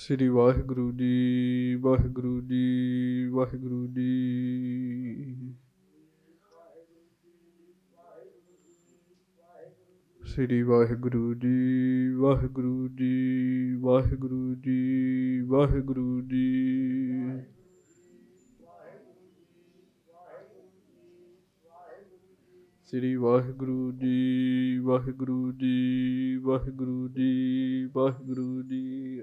ਸ੍ਰੀ ਵਾਹਿਗੁਰੂ ਜੀ ਵਾਹਿਗੁਰੂ ਜੀ ਵਾਹਿਗੁਰੂ ਜੀ ਸ੍ਰੀ ਵਾਹਿਗੁਰੂ ਜੀ ਵਾਹਿਗੁਰੂ ਜੀ ਵਾਹਿਗੁਰੂ ਜੀ ਵਾਹਿਗੁਰੂ ਜੀ ਸ੍ਰੀ ਵਾਹਿਗੁਰੂ ਜੀ ਵਾਹਿਗੁਰੂ ਜੀ ਵਾਹਿਗੁਰੂ ਜੀ ਵਾਹਿਗੁਰੂ ਜੀ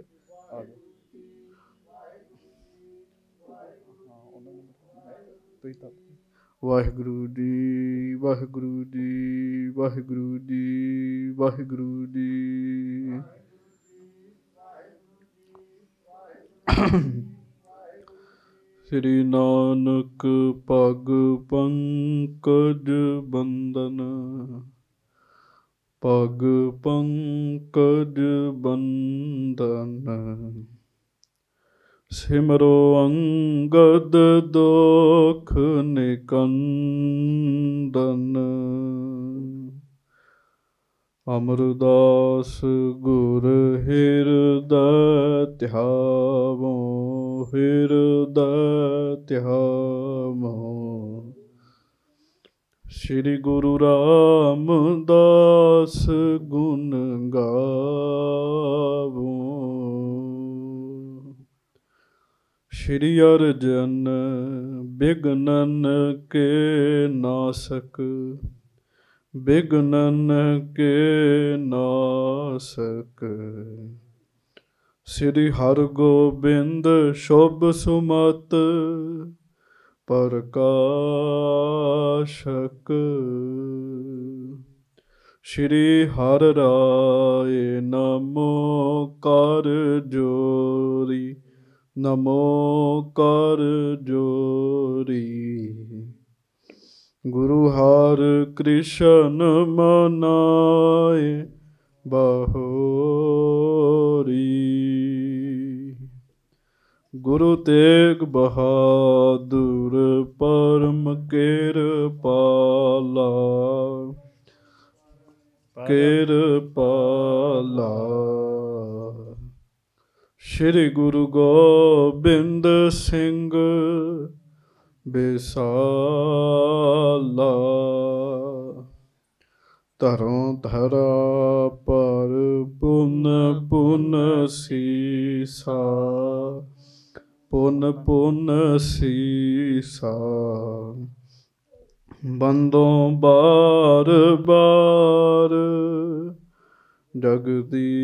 ਵਾਹਿਗੁਰੂ ਜੀ ਵਾਹਿਗੁਰੂ ਜੀ ਵਾਹਿਗੁਰੂ ਜੀ ਵਾਹਿਗੁਰੂ ਜੀ ਸ੍ਰੀ ਨਾਨਕ ਪਗ ਪੰਕਜ ਬੰਦਨ ਪਗ ਪੰਕਜ ਬੰਦਨ ਸਿਮਰੋ ਅੰਗਦ ਦੋਖ ਨਿਕੰਦਨ ਅਮਰਦਾਸ ਗੁਰ ਹਿਰਦੈ ਧਿਆਵੋ ਹਿਰਦੈ ਧਿਆਵੋ ਸ੍ਰੀ ਗੁਰੂ ਰਾਮਦਾਸ ਗੁਣ ਗਾਵੋ ਸ੍ਰੀ ਅਰਜਨ ਬਿਗਨਨ ਕੇ ਨਾਸਕ ਬਿਗਨਨ ਕੇ ਨਾਸਕ ਸ੍ਰੀ ਹਰਗੋਬਿੰਦ ਗੋਬਿੰਦ ਸ਼ੋਭ ਸੁਮਤ ਪ੍ਰਕਾਸ਼ਕ ਸ਼੍ਰੀ ਹਰ ਰਾਇ ਨਮੋ ਕਰ ਜੋਰੀ ਨਮੋ ਕਰ ਜੋਰੀ ਗੁਰੂ ਹਰ ਕ੍ਰਿਸ਼ਨ ਮਨਾਏ ਬਹੋਰੀ ਗੁਰੂ ਤੇਗ ਬਹਾਦੁਰ ਪਰਮ ਕਿਰਪਾਲਾ ਕਿਰਪਾਲਾ ਸ੍ਰੀ ਗੁਰੂ ਗੋਬਿੰਦ ਸਿੰਘ ਬਿਸਾਲਾ ਧਰੋਂ ਧਰਾ ਪਰ ਪੁਨ ਪੁਨ ਸੀਸਾ ਪੁਨ ਪੁਨ ਸੀਸਾ ਬੰਦੋਂ ਬਾਰ ਬਾਰ ਜਗਦੀਸਾ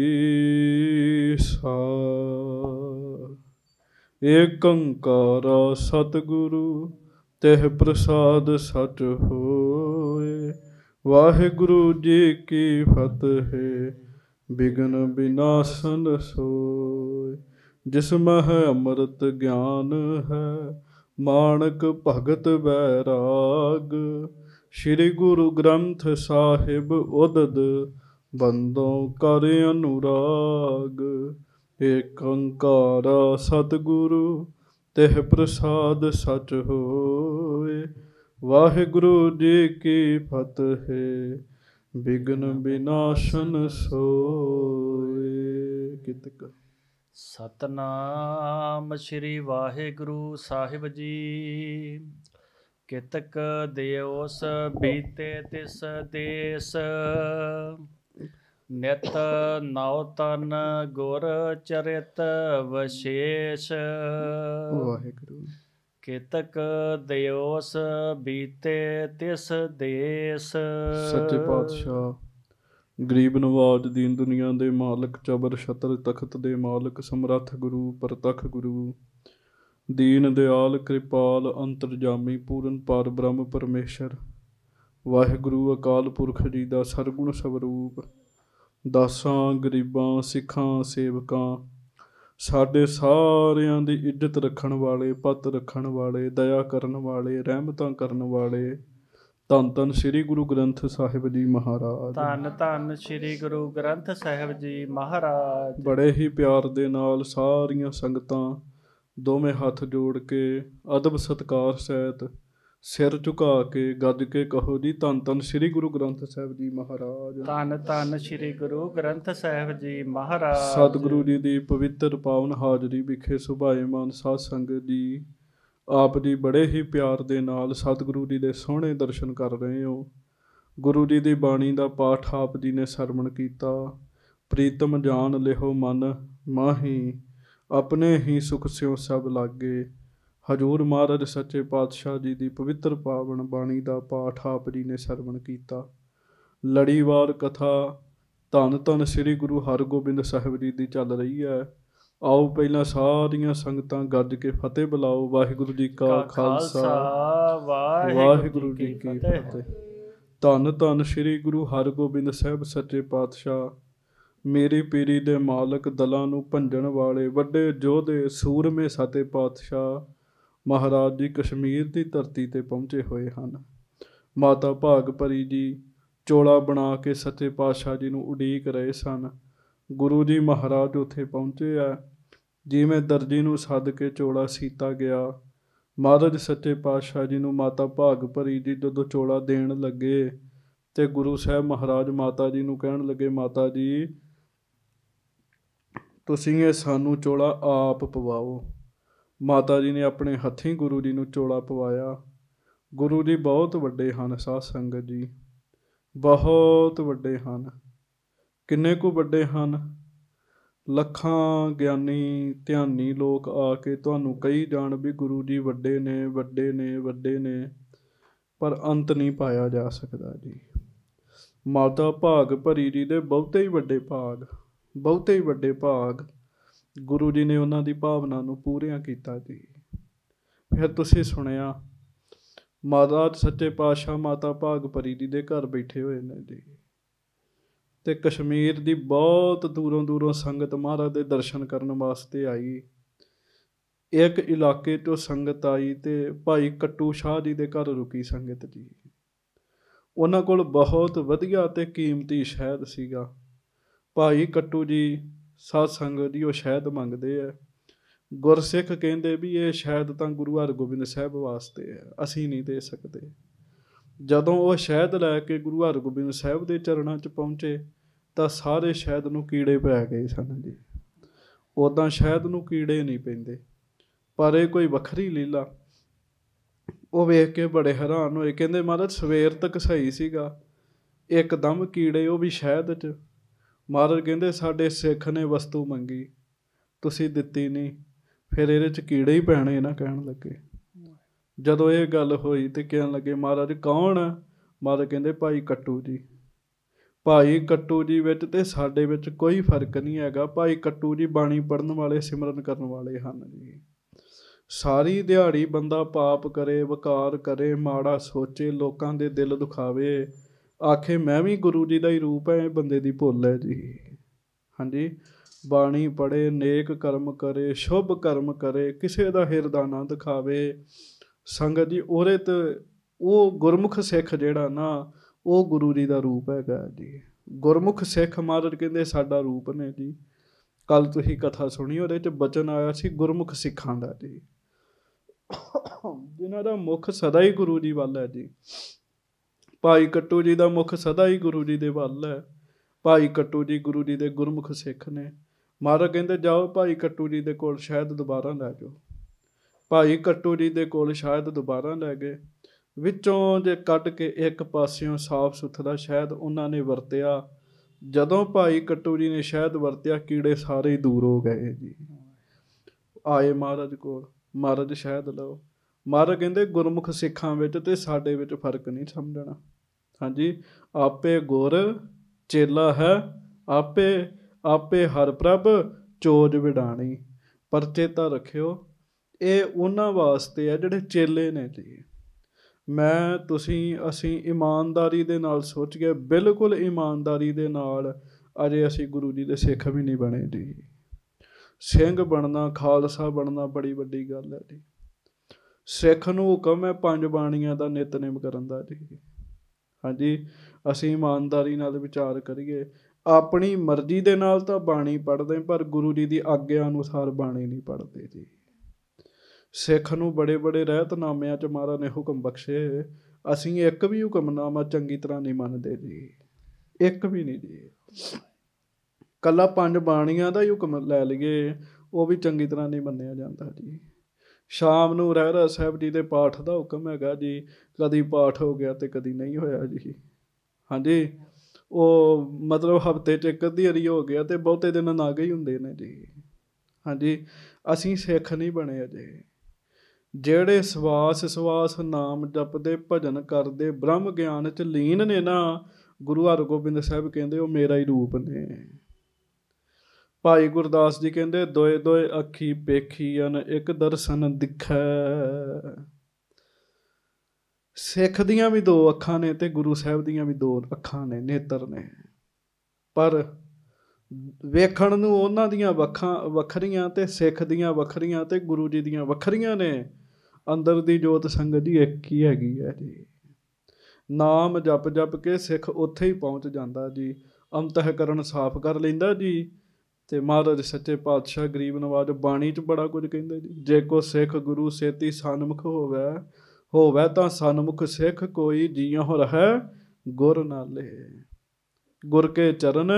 ਏਕੰਕਾਰਾ ਸਤਗੁਰੂ ਤਹਿ ਪ੍ਰਸਾਦ ਸਚ ਹੋਏ ਵਾਹਿਗੁਰੂ ਜੀ ਕੀ ਫਤਿਹ ਬਿਗਨ ਬਿਨਾਸ਼ਨ ਸੋ ਜਿਸ ਮਹ ਅੰਮ੍ਰਿਤ ਗਿਆਨ ਹੈ ਮਾਨਕ ਭਗਤ ਬੈਰਾਗ ਸ੍ਰੀ ਗੁਰੂ ਗ੍ਰੰਥ ਸਾਹਿਬ ਉਦਦ ਬੰਦੋਂ ਕਰ ਅਨੁਰਾਗ ਏਕ ਓੰਕਾਰ ਸਤਿਗੁਰੂ ਤਿਹ ਪ੍ਰਸਾਦ ਸਚ ਹੋਏ ਵਾਹਿਗੁਰੂ ਜੀ ਕੀ ਫਤਿਹ ਬਿਗਨ ਬਿਨਾਸ਼ਨ ਸੋਏ ਕਿਤਕ ਸਤਨਾਮ ਸ੍ਰੀ ਵਾਹਿਗੁਰੂ ਸਾਹਿਬ ਜੀ ਕਿਤਕ ਦਿਓਸ ਬੀਤੇ ਤਿਸ ਦੇਸ ਨਿਤ ਨਉ ਤਨ ਗੁਰ ਚਰਿਤ ਵਿਸ਼ੇਸ਼ ਵਾਹਿਗੁਰੂ ਕਿਤਕ ਦਿਓਸ ਬੀਤੇ ਤਿਸ ਦੇਸ ਸਤਿ ਪਾਤਸ਼ਾਹ ਗਰੀਬ ਨਵਾਜ ਦੀਨ ਦੁਨੀਆ ਦੇ ਮਾਲਕ ਚਬਰ ਛਤਰ ਤਖਤ ਦੇ ਮਾਲਕ ਸਮਰੱਥ ਗੁਰੂ ਪ੍ਰਤਖ ਗੁਰੂ ਦੀਨ ਦਿਆਲ ਕਿਰਪਾਲ ਅੰਤਰਜਾਮੀ ਪੂਰਨ ਪਰ ਬ੍ਰਹਮ ਪਰਮੇਸ਼ਰ ਵਾਹਿਗੁਰੂ ਅਕਾਲ ਪੁਰਖ ਜੀ ਦਾ ਸਰਗੁਣ ਸਵਰੂਪ ਦਾਸਾਂ ਗਰੀਬਾਂ ਸਿੱਖਾਂ ਸੇਵਕਾਂ ਸਾਡੇ ਸਾਰਿਆਂ ਦੀ ਇੱਜ਼ਤ ਰੱਖਣ ਵਾਲੇ ਪਤ ਰੱਖਣ ਵਾਲੇ ਦਇਆ ਕਰਨ ਵਾਲੇ ਰਹਿਮਤਾਂ ਕਰਨ ਵਾਲੇ ਤਨ ਤਨ ਸ੍ਰੀ ਗੁਰੂ ਗ੍ਰੰਥ ਸਾਹਿਬ ਜੀ ਮਹਾਰਾਜ ਤਨ ਤਨ ਸ੍ਰੀ ਗੁਰੂ ਗ੍ਰੰਥ ਸਾਹਿਬ ਜੀ ਮਹਾਰਾਜ ਬੜੇ ਹੀ ਪਿਆਰ ਦੇ ਨਾਲ ਸਾਰੀਆਂ ਸੰਗਤਾਂ ਦੋਵੇਂ ਹੱਥ ਜੋੜ ਕੇ ਅਦਬ ਸਤਕਾਰ ਸਹਿਤ ਸਿਰ ਝੁਕਾ ਕੇ ਗੱਜ ਕੇ ਕਹੋ ਜੀ ਤਨ ਤਨ ਸ੍ਰੀ ਗੁਰੂ ਗ੍ਰੰਥ ਸਾਹਿਬ ਜੀ ਮਹਾਰਾਜ ਤਨ ਤਨ ਸ੍ਰੀ ਗੁਰੂ ਗ੍ਰੰਥ ਸਾਹਿਬ ਜੀ ਮਹਾਰਾਜ ਸਤਿਗੁਰੂ ਜੀ ਦੀ ਪਵਿੱਤਰ ਪਾਵਨ ਹਾਜ਼ਰੀ ਵਿਖੇ ਸੁਭਾਏ ਮਨ ਸਾਧ ਸੰਗਤ ਦੀ ਆਪ ਜੀ ਬੜੇ ਹੀ ਪਿਆਰ ਦੇ ਨਾਲ ਸਤਿਗੁਰੂ ਜੀ ਦੇ ਸੋਹਣੇ ਦਰਸ਼ਨ ਕਰ ਰਹੇ ਹੋ ਗੁਰੂ ਜੀ ਦੀ ਬਾਣੀ ਦਾ ਪਾਠ ਆਪ ਜੀ ਨੇ ਸਰਵਣ ਕੀਤਾ ਪ੍ਰੀਤਮ ਜਾਨ ਲਿਹੋ ਮਨ ਮਾਹੀ ਆਪਣੇ ਹੀ ਸੁਖ ਸਿਓ ਸਭ ਲਾਗੇ ਹਜੂਰ ਮਹਾਰਾਜ ਸੱਚੇ ਪਾਤਸ਼ਾਹ ਜੀ ਦੀ ਪਵਿੱਤਰ ਪਾਵਨ ਬਾਣੀ ਦਾ ਪਾਠ ਆਪ ਜੀ ਨੇ ਸਰਵਣ ਕੀਤਾ ਲੜੀਵਾਰ ਕਥਾ ਧੰਨ ਧੰਨ ਸ੍ਰੀ ਗੁਰੂ ਹਰਗੋਬਿੰਦ ਸਾਹਿਬ ਜੀ ਦੀ ਚੱਲ ਰਹੀ ਹੈ ਆਓ ਪਹਿਲਾਂ ਸਾਰੀਆਂ ਸੰਗਤਾਂ ਗੱਜ ਕੇ ਫਤਿਹ ਬੁਲਾਓ ਵਾਹਿਗੁਰੂ ਜੀ ਕਾ ਖਾਲਸਾ ਵਾਹਿਗੁਰੂ ਜੀ ਕੀ ਫਤਿਹ ਧੰਨ ਧੰਨ ਸ੍ਰੀ ਗੁਰੂ ਹਰਗੋਬਿੰਦ ਸਾਹਿਬ ਸੱਚੇ ਪਾਤਸ਼ਾਹ ਮੇਰੇ ਪੀਰੀ ਦੇ ਮਾਲਕ ਦਲਾਂ ਨੂੰ ਭੰਜਣ ਵਾਲੇ ਵੱਡੇ ਜੋਧੇ ਸੂਰਮੇ ਸਾਤੇ ਪਾਤਸ਼ਾਹ ਮਹਾਰਾਜ ਜੀ ਕਸ਼ਮੀਰ ਦੀ ਧਰਤੀ ਤੇ ਪਹੁੰਚੇ ਹੋਏ ਹਨ ਮਾਤਾ ਭਾਗ ਜੀ ਚੋਲਾ ਬਣਾ ਕੇ ਸੱਚੇ ਪਾਤਸ਼ਾਹ ਜੀ ਨੂੰ ਉਡੀਕ ਰਹੇ ਸਨ ਗੁਰੂ ਜੀ ਮਹਾਰਾਜ ਉੱਥੇ ਪਹੁੰਚੇ ਆ ਜਿਵੇਂ ਦਰਜੀ ਨੂੰ ਸੱਦ ਕੇ ਚੋਲਾ ਸੀਤਾ ਗਿਆ ਮਹਾਰਾਜ ਸੱਚੇ ਪਾਤਸ਼ਾਹ ਜੀ ਨੂੰ ਮਾਤਾ ਭਾਗ ਭਰੀ ਜੀ ਜਦੋਂ ਚੋਲਾ ਦੇਣ ਲੱਗੇ ਤੇ ਗੁਰੂ ਸਾਹਿਬ ਮਹਾਰਾਜ ਮਾਤਾ ਜੀ ਨੂੰ ਕਹਿਣ ਲੱਗੇ ਮਾਤਾ ਜੀ ਤੁਸੀਂ ਇਹ ਸਾਨੂੰ ਚੋਲਾ ਆਪ ਪਵਾਓ ਮਾਤਾ ਜੀ ਨੇ ਆਪਣੇ ਹੱਥੀਂ ਗੁਰੂ ਜੀ ਨੂੰ ਚੋਲਾ ਪਵਾਇਆ ਗੁਰੂ ਜੀ ਬਹੁਤ ਵੱਡੇ ਹਨ ਸਾਧ ਸੰਗਤ ਜੀ ਬਹੁਤ ਵੱਡੇ ਹਨ ਕਿੰਨੇ ਕੁ ਵੱਡੇ ਹਨ ਲੱਖਾਂ ਗਿਆਨੀ ਧਿਆਨੀ ਲੋਕ ਆ ਕੇ ਤੁਹਾਨੂੰ ਕਹੀ ਜਾਣ ਵੀ ਗੁਰੂ ਜੀ ਵੱਡੇ ਨੇ ਵੱਡੇ ਨੇ ਵੱਡੇ ਨੇ ਪਰ ਅੰਤ ਨਹੀਂ ਪਾਇਆ ਜਾ ਸਕਦਾ ਜੀ ਮਾਤਾ ਭਾਗ ਭਰੀ ਜੀ ਦੇ ਬਹੁਤੇ ਹੀ ਵੱਡੇ ਭਾਗ ਬਹੁਤੇ ਹੀ ਵੱਡੇ ਭਾਗ ਗੁਰੂ ਜੀ ਨੇ ਉਹਨਾਂ ਦੀ ਭਾਵਨਾ ਨੂੰ ਪੂਰਿਆਂ ਕੀਤਾ ਜੀ ਫਿਰ ਤੁਸੀਂ ਸੁਣਿਆ ਮਾਤਾ ਸੱਚੇ ਪਾਤਸ਼ਾਹ ਮਾਤਾ ਭਾਗ ਭਰੀ ਜੀ ਦੇ ਘਰ ਬੈਠੇ ਹੋਏ ਨੇ ਜੀ ਤੇ ਕਸ਼ਮੀਰ ਦੀ ਬਹੁਤ ਦੂਰੋਂ ਦੂਰੋਂ ਸੰਗਤ ਮਹਾਰਾਜ ਦੇ ਦਰਸ਼ਨ ਕਰਨ ਵਾਸਤੇ ਆਈ ਇੱਕ ਇਲਾਕੇ ਤੋਂ ਸੰਗਤ ਆਈ ਤੇ ਭਾਈ ਕੱਟੂ ਸ਼ਾਹ ਜੀ ਦੇ ਘਰ ਰੁਕੀ ਸੰਗਤ ਜੀ ਉਹਨਾਂ ਕੋਲ ਬਹੁਤ ਵਧੀਆ ਤੇ ਕੀਮਤੀ ਸ਼ਹਿਦ ਸੀਗਾ ਭਾਈ ਕੱਟੂ ਜੀ ਸਾਧ ਸੰਗਤ ਦੀ ਉਹ ਸ਼ਹਿਦ ਮੰਗਦੇ ਆ ਗੁਰਸਿੱਖ ਕਹਿੰਦੇ ਵੀ ਇਹ ਸ਼ਹਿਦ ਤਾਂ ਗੁਰੂ ਹਰਗੋਬਿੰਦ ਸਾਹਿਬ ਵਾਸਤੇ ਹੈ ਅਸੀਂ ਨਹੀਂ ਦੇ ਸਕਦੇ ਜਦੋਂ ਉਹ ਸ਼ਹਿਦ ਲੈ ਕੇ ਗੁਰੂ ਹਰਗੋਬਿੰਦ ਸਾਹਿਬ ਦੇ ਚਰਨਾਂ 'ਚ ਪਹੁੰਚੇ ਤਾਂ ਸਾਰੇ ਸ਼ਹਿਦ ਨੂੰ ਕੀੜੇ ਪੈ ਗਏ ਸਨ ਜੀ ਉਦਾਂ ਸ਼ਹਿਦ ਨੂੰ ਕੀੜੇ ਨਹੀਂ ਪੈਂਦੇ ਪਰ ਇਹ ਕੋਈ ਵੱਖਰੀ ਲੀਲਾ ਉਹ ਵੇਖ ਕੇ ਬੜੇ ਹੈਰਾਨ ਹੋਏ ਕਹਿੰਦੇ ਮਹਾਰਾਜ ਸਵੇਰ ਤੱਕ ਸਹੀ ਸੀਗਾ ਇੱਕਦਮ ਕੀੜੇ ਉਹ ਵੀ ਸ਼ਹਿਦ 'ਚ ਮਹਾਰਾਜ ਕਹਿੰਦੇ ਸਾਡੇ ਸਿੱਖ ਨੇ ਵਸਤੂ ਮੰਗੀ ਤੁਸੀਂ ਦਿੱਤੀ ਨਹੀਂ ਫਿਰ ਇਹਦੇ 'ਚ ਕੀੜੇ ਹੀ ਪੈਣੇ ਨਾ ਕਹਿਣ ਲੱਗੇ ਜਦੋਂ ਇਹ ਗੱਲ ਹੋਈ ਤੇ ਕਹਿਣ ਲੱਗੇ ਮਹਾਰਾਜ ਕੌਣ ਆ ਮਹਾਰਾਜ ਕਹਿੰਦੇ ਭਾਈ ਕੱਟੂ ਜੀ ਭਾਈ ਕੱਟੂ ਜੀ ਵਿੱਚ ਤੇ ਸਾਡੇ ਵਿੱਚ ਕੋਈ ਫਰਕ ਨਹੀਂ ਹੈਗਾ ਭਾਈ ਕੱਟੂ ਜੀ ਬਾਣੀ ਪੜਨ ਵਾਲੇ ਸਿਮਰਨ ਕਰਨ ਵਾਲੇ ਹਨ ਜੀ ਸਾਰੀ ਦਿਹਾੜੀ ਬੰਦਾ ਪਾਪ ਕਰੇ ਵਕਾਰ ਕਰੇ ਮਾੜਾ ਸੋਚੇ ਲੋਕਾਂ ਦੇ ਦਿਲ ਦੁਖਾਵੇ ਆਖੇ ਮੈਂ ਵੀ ਗੁਰੂ ਜੀ ਦਾ ਹੀ ਰੂਪ ਐ ਬੰਦੇ ਦੀ ਭੁੱਲ ਐ ਜੀ ਹਾਂਜੀ ਬਾਣੀ ਪੜੇ ਨੇਕ ਕਰਮ ਕਰੇ ਸ਼ੁਭ ਕਰਮ ਕਰੇ ਕਿਸੇ ਦਾ ਹਿਰਦਾ ਨਾ ਦਿਖਾਵੇ ਸੰਗਤ ਜੀ ਉਹਦੇ ਤੇ ਉਹ ਗੁਰਮੁਖ ਸਿੱਖ ਜਿਹੜਾ ਨਾ ਉਹ ਗੁਰੂ ਜੀ ਦਾ ਰੂਪ ਹੈਗਾ ਜੀ ਗੁਰਮੁਖ ਸਿੱਖ ਮਾਰਦ ਕਹਿੰਦੇ ਸਾਡਾ ਰੂਪ ਨੇ ਜੀ ਕੱਲ ਤੁਸੀਂ ਕਥਾ ਸੁਣੀ ਉਹਦੇ ਚ ਬਚਨ ਆਇਆ ਸੀ ਗੁਰਮੁਖ ਸਿੱਖਾਂ ਦਾ ਜੀ ਜਿਨ੍ਹਾਂ ਦਾ ਮੁਖ ਸਦਾ ਹੀ ਗੁਰੂ ਜੀ ਵੱਲ ਹੈ ਜੀ ਭਾਈ ਕੱਟੂ ਜੀ ਦਾ ਮੁਖ ਸਦਾ ਹੀ ਗੁਰੂ ਜੀ ਦੇ ਵੱਲ ਹੈ ਭਾਈ ਕੱਟੂ ਜੀ ਗੁਰੂ ਜੀ ਦੇ ਗੁਰਮੁਖ ਸਿੱਖ ਨੇ ਮਾਰਾ ਕਹਿੰਦੇ ਜਾਓ ਭਾਈ ਕੱਟੂ ਜੀ ਦੇ ਕੋਲ ਸ਼ਾਇਦ ਦੁਬਾਰਾ ਲੈ ਜਾਓ ਭਾਈ ਕੱਟੂ ਜੀ ਦੇ ਕੋਲ ਸ਼ਾਇਦ ਦੁਬਾਰਾ ਲੈ ਗਏ ਵਿੱਚੋਂ ਜੇ ਕੱਟ ਕੇ ਇੱਕ ਪਾਸਿਓਂ ਸਾਫ਼ ਸੁਥਰਾ ਸ਼ਾਇਦ ਉਹਨਾਂ ਨੇ ਵਰਤਿਆ ਜਦੋਂ ਭਾਈ ਕੱਟੂ ਜੀ ਨੇ ਸ਼ਾਇਦ ਵਰਤਿਆ ਕੀੜੇ ਸਾਰੇ ਦੂਰ ਹੋ ਗਏ ਜੀ ਆਏ ਮਹਾਰਾਜ ਕੋਲ ਮਹਾਰਾਜ ਸ਼ਾਇਦ ਲਓ ਮਹਾਰਾਜ ਕਹਿੰਦੇ ਗੁਰਮੁਖ ਸਿੱਖਾਂ ਵਿੱਚ ਤੇ ਸਾਡੇ ਵਿੱਚ ਫਰਕ ਨਹੀਂ ਸਮਝਣਾ ਹਾਂਜੀ ਆਪੇ ਗੁਰ ਚੇਲਾ ਹੈ ਆਪੇ ਆਪੇ ਹਰ ਪ੍ਰਭ ਚੋਜ ਵਿਡਾਣੀ ਪਰਚੇ ਤਾਂ ਰੱਖਿਓ ਇਹ ਉਹਨਾਂ ਵਾਸਤੇ ਆ ਜਿਹੜੇ ਚੇਲੇ ਨੇ ਜੀ ਮੈਂ ਤੁਸੀਂ ਅਸੀਂ ਇਮਾਨਦਾਰੀ ਦੇ ਨਾਲ ਸੋਚ ਗਏ ਬਿਲਕੁਲ ਇਮਾਨਦਾਰੀ ਦੇ ਨਾਲ ਅਜੇ ਅਸੀਂ ਗੁਰੂ ਜੀ ਦੇ ਸਿੱਖ ਵੀ ਨਹੀਂ ਬਣੇ ਜੀ ਸਿੰਘ ਬਣਨਾ ਖਾਲਸਾ ਬਣਨਾ ਬੜੀ ਵੱਡੀ ਗੱਲ ਹੈ ਜੀ ਸਿੱਖ ਨੂੰ ਹੁਕਮ ਹੈ ਪੰਜ ਬਾਣੀਆਂ ਦਾ ਨਿਤਨੇਮ ਕਰਨ ਦਾ ਜੀ ਹਾਂਜੀ ਅਸੀਂ ਇਮਾਨਦਾਰੀ ਨਾਲ ਵਿਚਾਰ ਕਰੀਏ ਆਪਣੀ ਮਰਜ਼ੀ ਦੇ ਨਾਲ ਤਾਂ ਬਾਣੀ ਪੜਦੇ ਪਰ ਗੁਰੂ ਜੀ ਦੀ ਆਗਿਆ ਅਨੁਸਾਰ ਬਾਣੀ ਨਹੀਂ ਪੜਦੇ ਜੀ ਸਿੱਖ ਨੂੰ ਬੜੇ ਬੜੇ ਰਹਿਤਨਾਮਿਆਂ 'ਚ ਮਾਰਾ ਨੇ ਹੁਕਮ ਬਖਸ਼ੇ ਅਸੀਂ ਇੱਕ ਵੀ ਹੁਕਮਨਾਮਾ ਚੰਗੀ ਤਰ੍ਹਾਂ ਨਹੀਂ ਮੰਨਦੇ ਜੀ ਇੱਕ ਵੀ ਨਹੀਂ ਜੀ ਕੱਲਾ ਪੰਜ ਬਾਣੀਆਂ ਦਾ ਹੀ ਹੁਕਮ ਲੈ ਲਈਏ ਉਹ ਵੀ ਚੰਗੀ ਤਰ੍ਹਾਂ ਨਹੀਂ ਮੰਨਿਆ ਜਾਂਦਾ ਜੀ ਸ਼ਾਮ ਨੂੰ ਰਹਿਰਾ ਸਾਹਿਬ ਜੀ ਦੇ ਪਾਠ ਦਾ ਹੁਕਮ ਹੈਗਾ ਜੀ ਕਦੀ ਪਾਠ ਹੋ ਗਿਆ ਤੇ ਕਦੀ ਨਹੀਂ ਹੋਇਆ ਜੀ ਹਾਂਜੀ ਉਹ ਮਤਲਬ ਹਫਤੇ 'ਚ ਇੱਕ ਅੱਧੀ ਵਾਰੀ ਹੋ ਗਿਆ ਤੇ ਬਹੁਤੇ ਦਿਨ ਨਾ ਗਏ ਹੁੰਦੇ ਨੇ ਜੀ ਹਾਂਜੀ ਅਸੀਂ ਸਿੱਖ ਨਹੀਂ ਬਣੇ ਅਜੇ ਜਿਹੜੇ ਸਵਾਸ ਸਵਾਸ ਨਾਮ ਜਪਦੇ ਭਜਨ ਕਰਦੇ ਬ੍ਰਹਮ ਗਿਆਨ 'ਚ ਲੀਨ ਨੇ ਨਾ ਗੁਰੂ ਹਰਗੋਬਿੰਦ ਸਾਹਿਬ ਕਹਿੰਦੇ ਉਹ ਮੇਰਾ ਹੀ ਰੂਪ ਨੇ ਭਾਈ ਗੁਰਦਾਸ ਜੀ ਕਹਿੰਦੇ ਦੋਏ ਦੋਏ ਅੱਖੀ ਪੇਖੀ ਅਨ ਇੱਕ ਦਰਸ਼ਨ ਦਿਖੈ ਸਿੱਖ ਦੀਆਂ ਵੀ ਦੋ ਅੱਖਾਂ ਨੇ ਤੇ ਗੁਰੂ ਸਾਹਿਬ ਦੀਆਂ ਵੀ ਦੋ ਅੱਖਾਂ ਨੇ ਨੇਤਰ ਨੇ ਪਰ ਵੇਖਣ ਨੂੰ ਉਹਨਾਂ ਦੀਆਂ ਵੱਖਾਂ ਵੱਖਰੀਆਂ ਤੇ ਸਿੱਖ ਦੀਆਂ ਵੱਖਰੀਆਂ ਤੇ ਗੁਰੂ ਜੀ ਦੀਆਂ ਵੱਖਰੀਆਂ ਨੇ ਅੰਦਰ ਦੀ ਜੋਤ ਸੰਗਤ ਦੀ ਇੱਕ ਹੀ ਹੈਗੀ ਹੈ ਜੀ ਨਾਮ ਜਪ ਜਪ ਕੇ ਸਿੱਖ ਉੱਥੇ ਹੀ ਪਹੁੰਚ ਜਾਂਦਾ ਜੀ ਅੰਤਹਕਰਨ ਸਾਫ਼ ਕਰ ਲੈਂਦਾ ਜੀ ਤੇ ਮਹਾਰਾਜ ਸੱਚੇ ਪਾਤਸ਼ਾਹ ਗਰੀਬ ਨਵਾਜ ਬਾਣੀ 'ਚ ਬੜਾ ਕੁਝ ਕਹਿੰਦੇ ਜੀ ਜੇ ਕੋ ਸਿੱਖ ਗੁਰੂ ਸੇਤੀ ਸਨਮੁਖ ਹੋਵੇ ਹੋਵੇ ਤਾਂ ਸਨਮੁਖ ਸਿੱਖ ਕੋਈ ਜੀਉ ਹੋ ਰਹਿ ਗੁਰ ਨਾਲੇ ਗੁਰ ਕੇ ਚਰਨ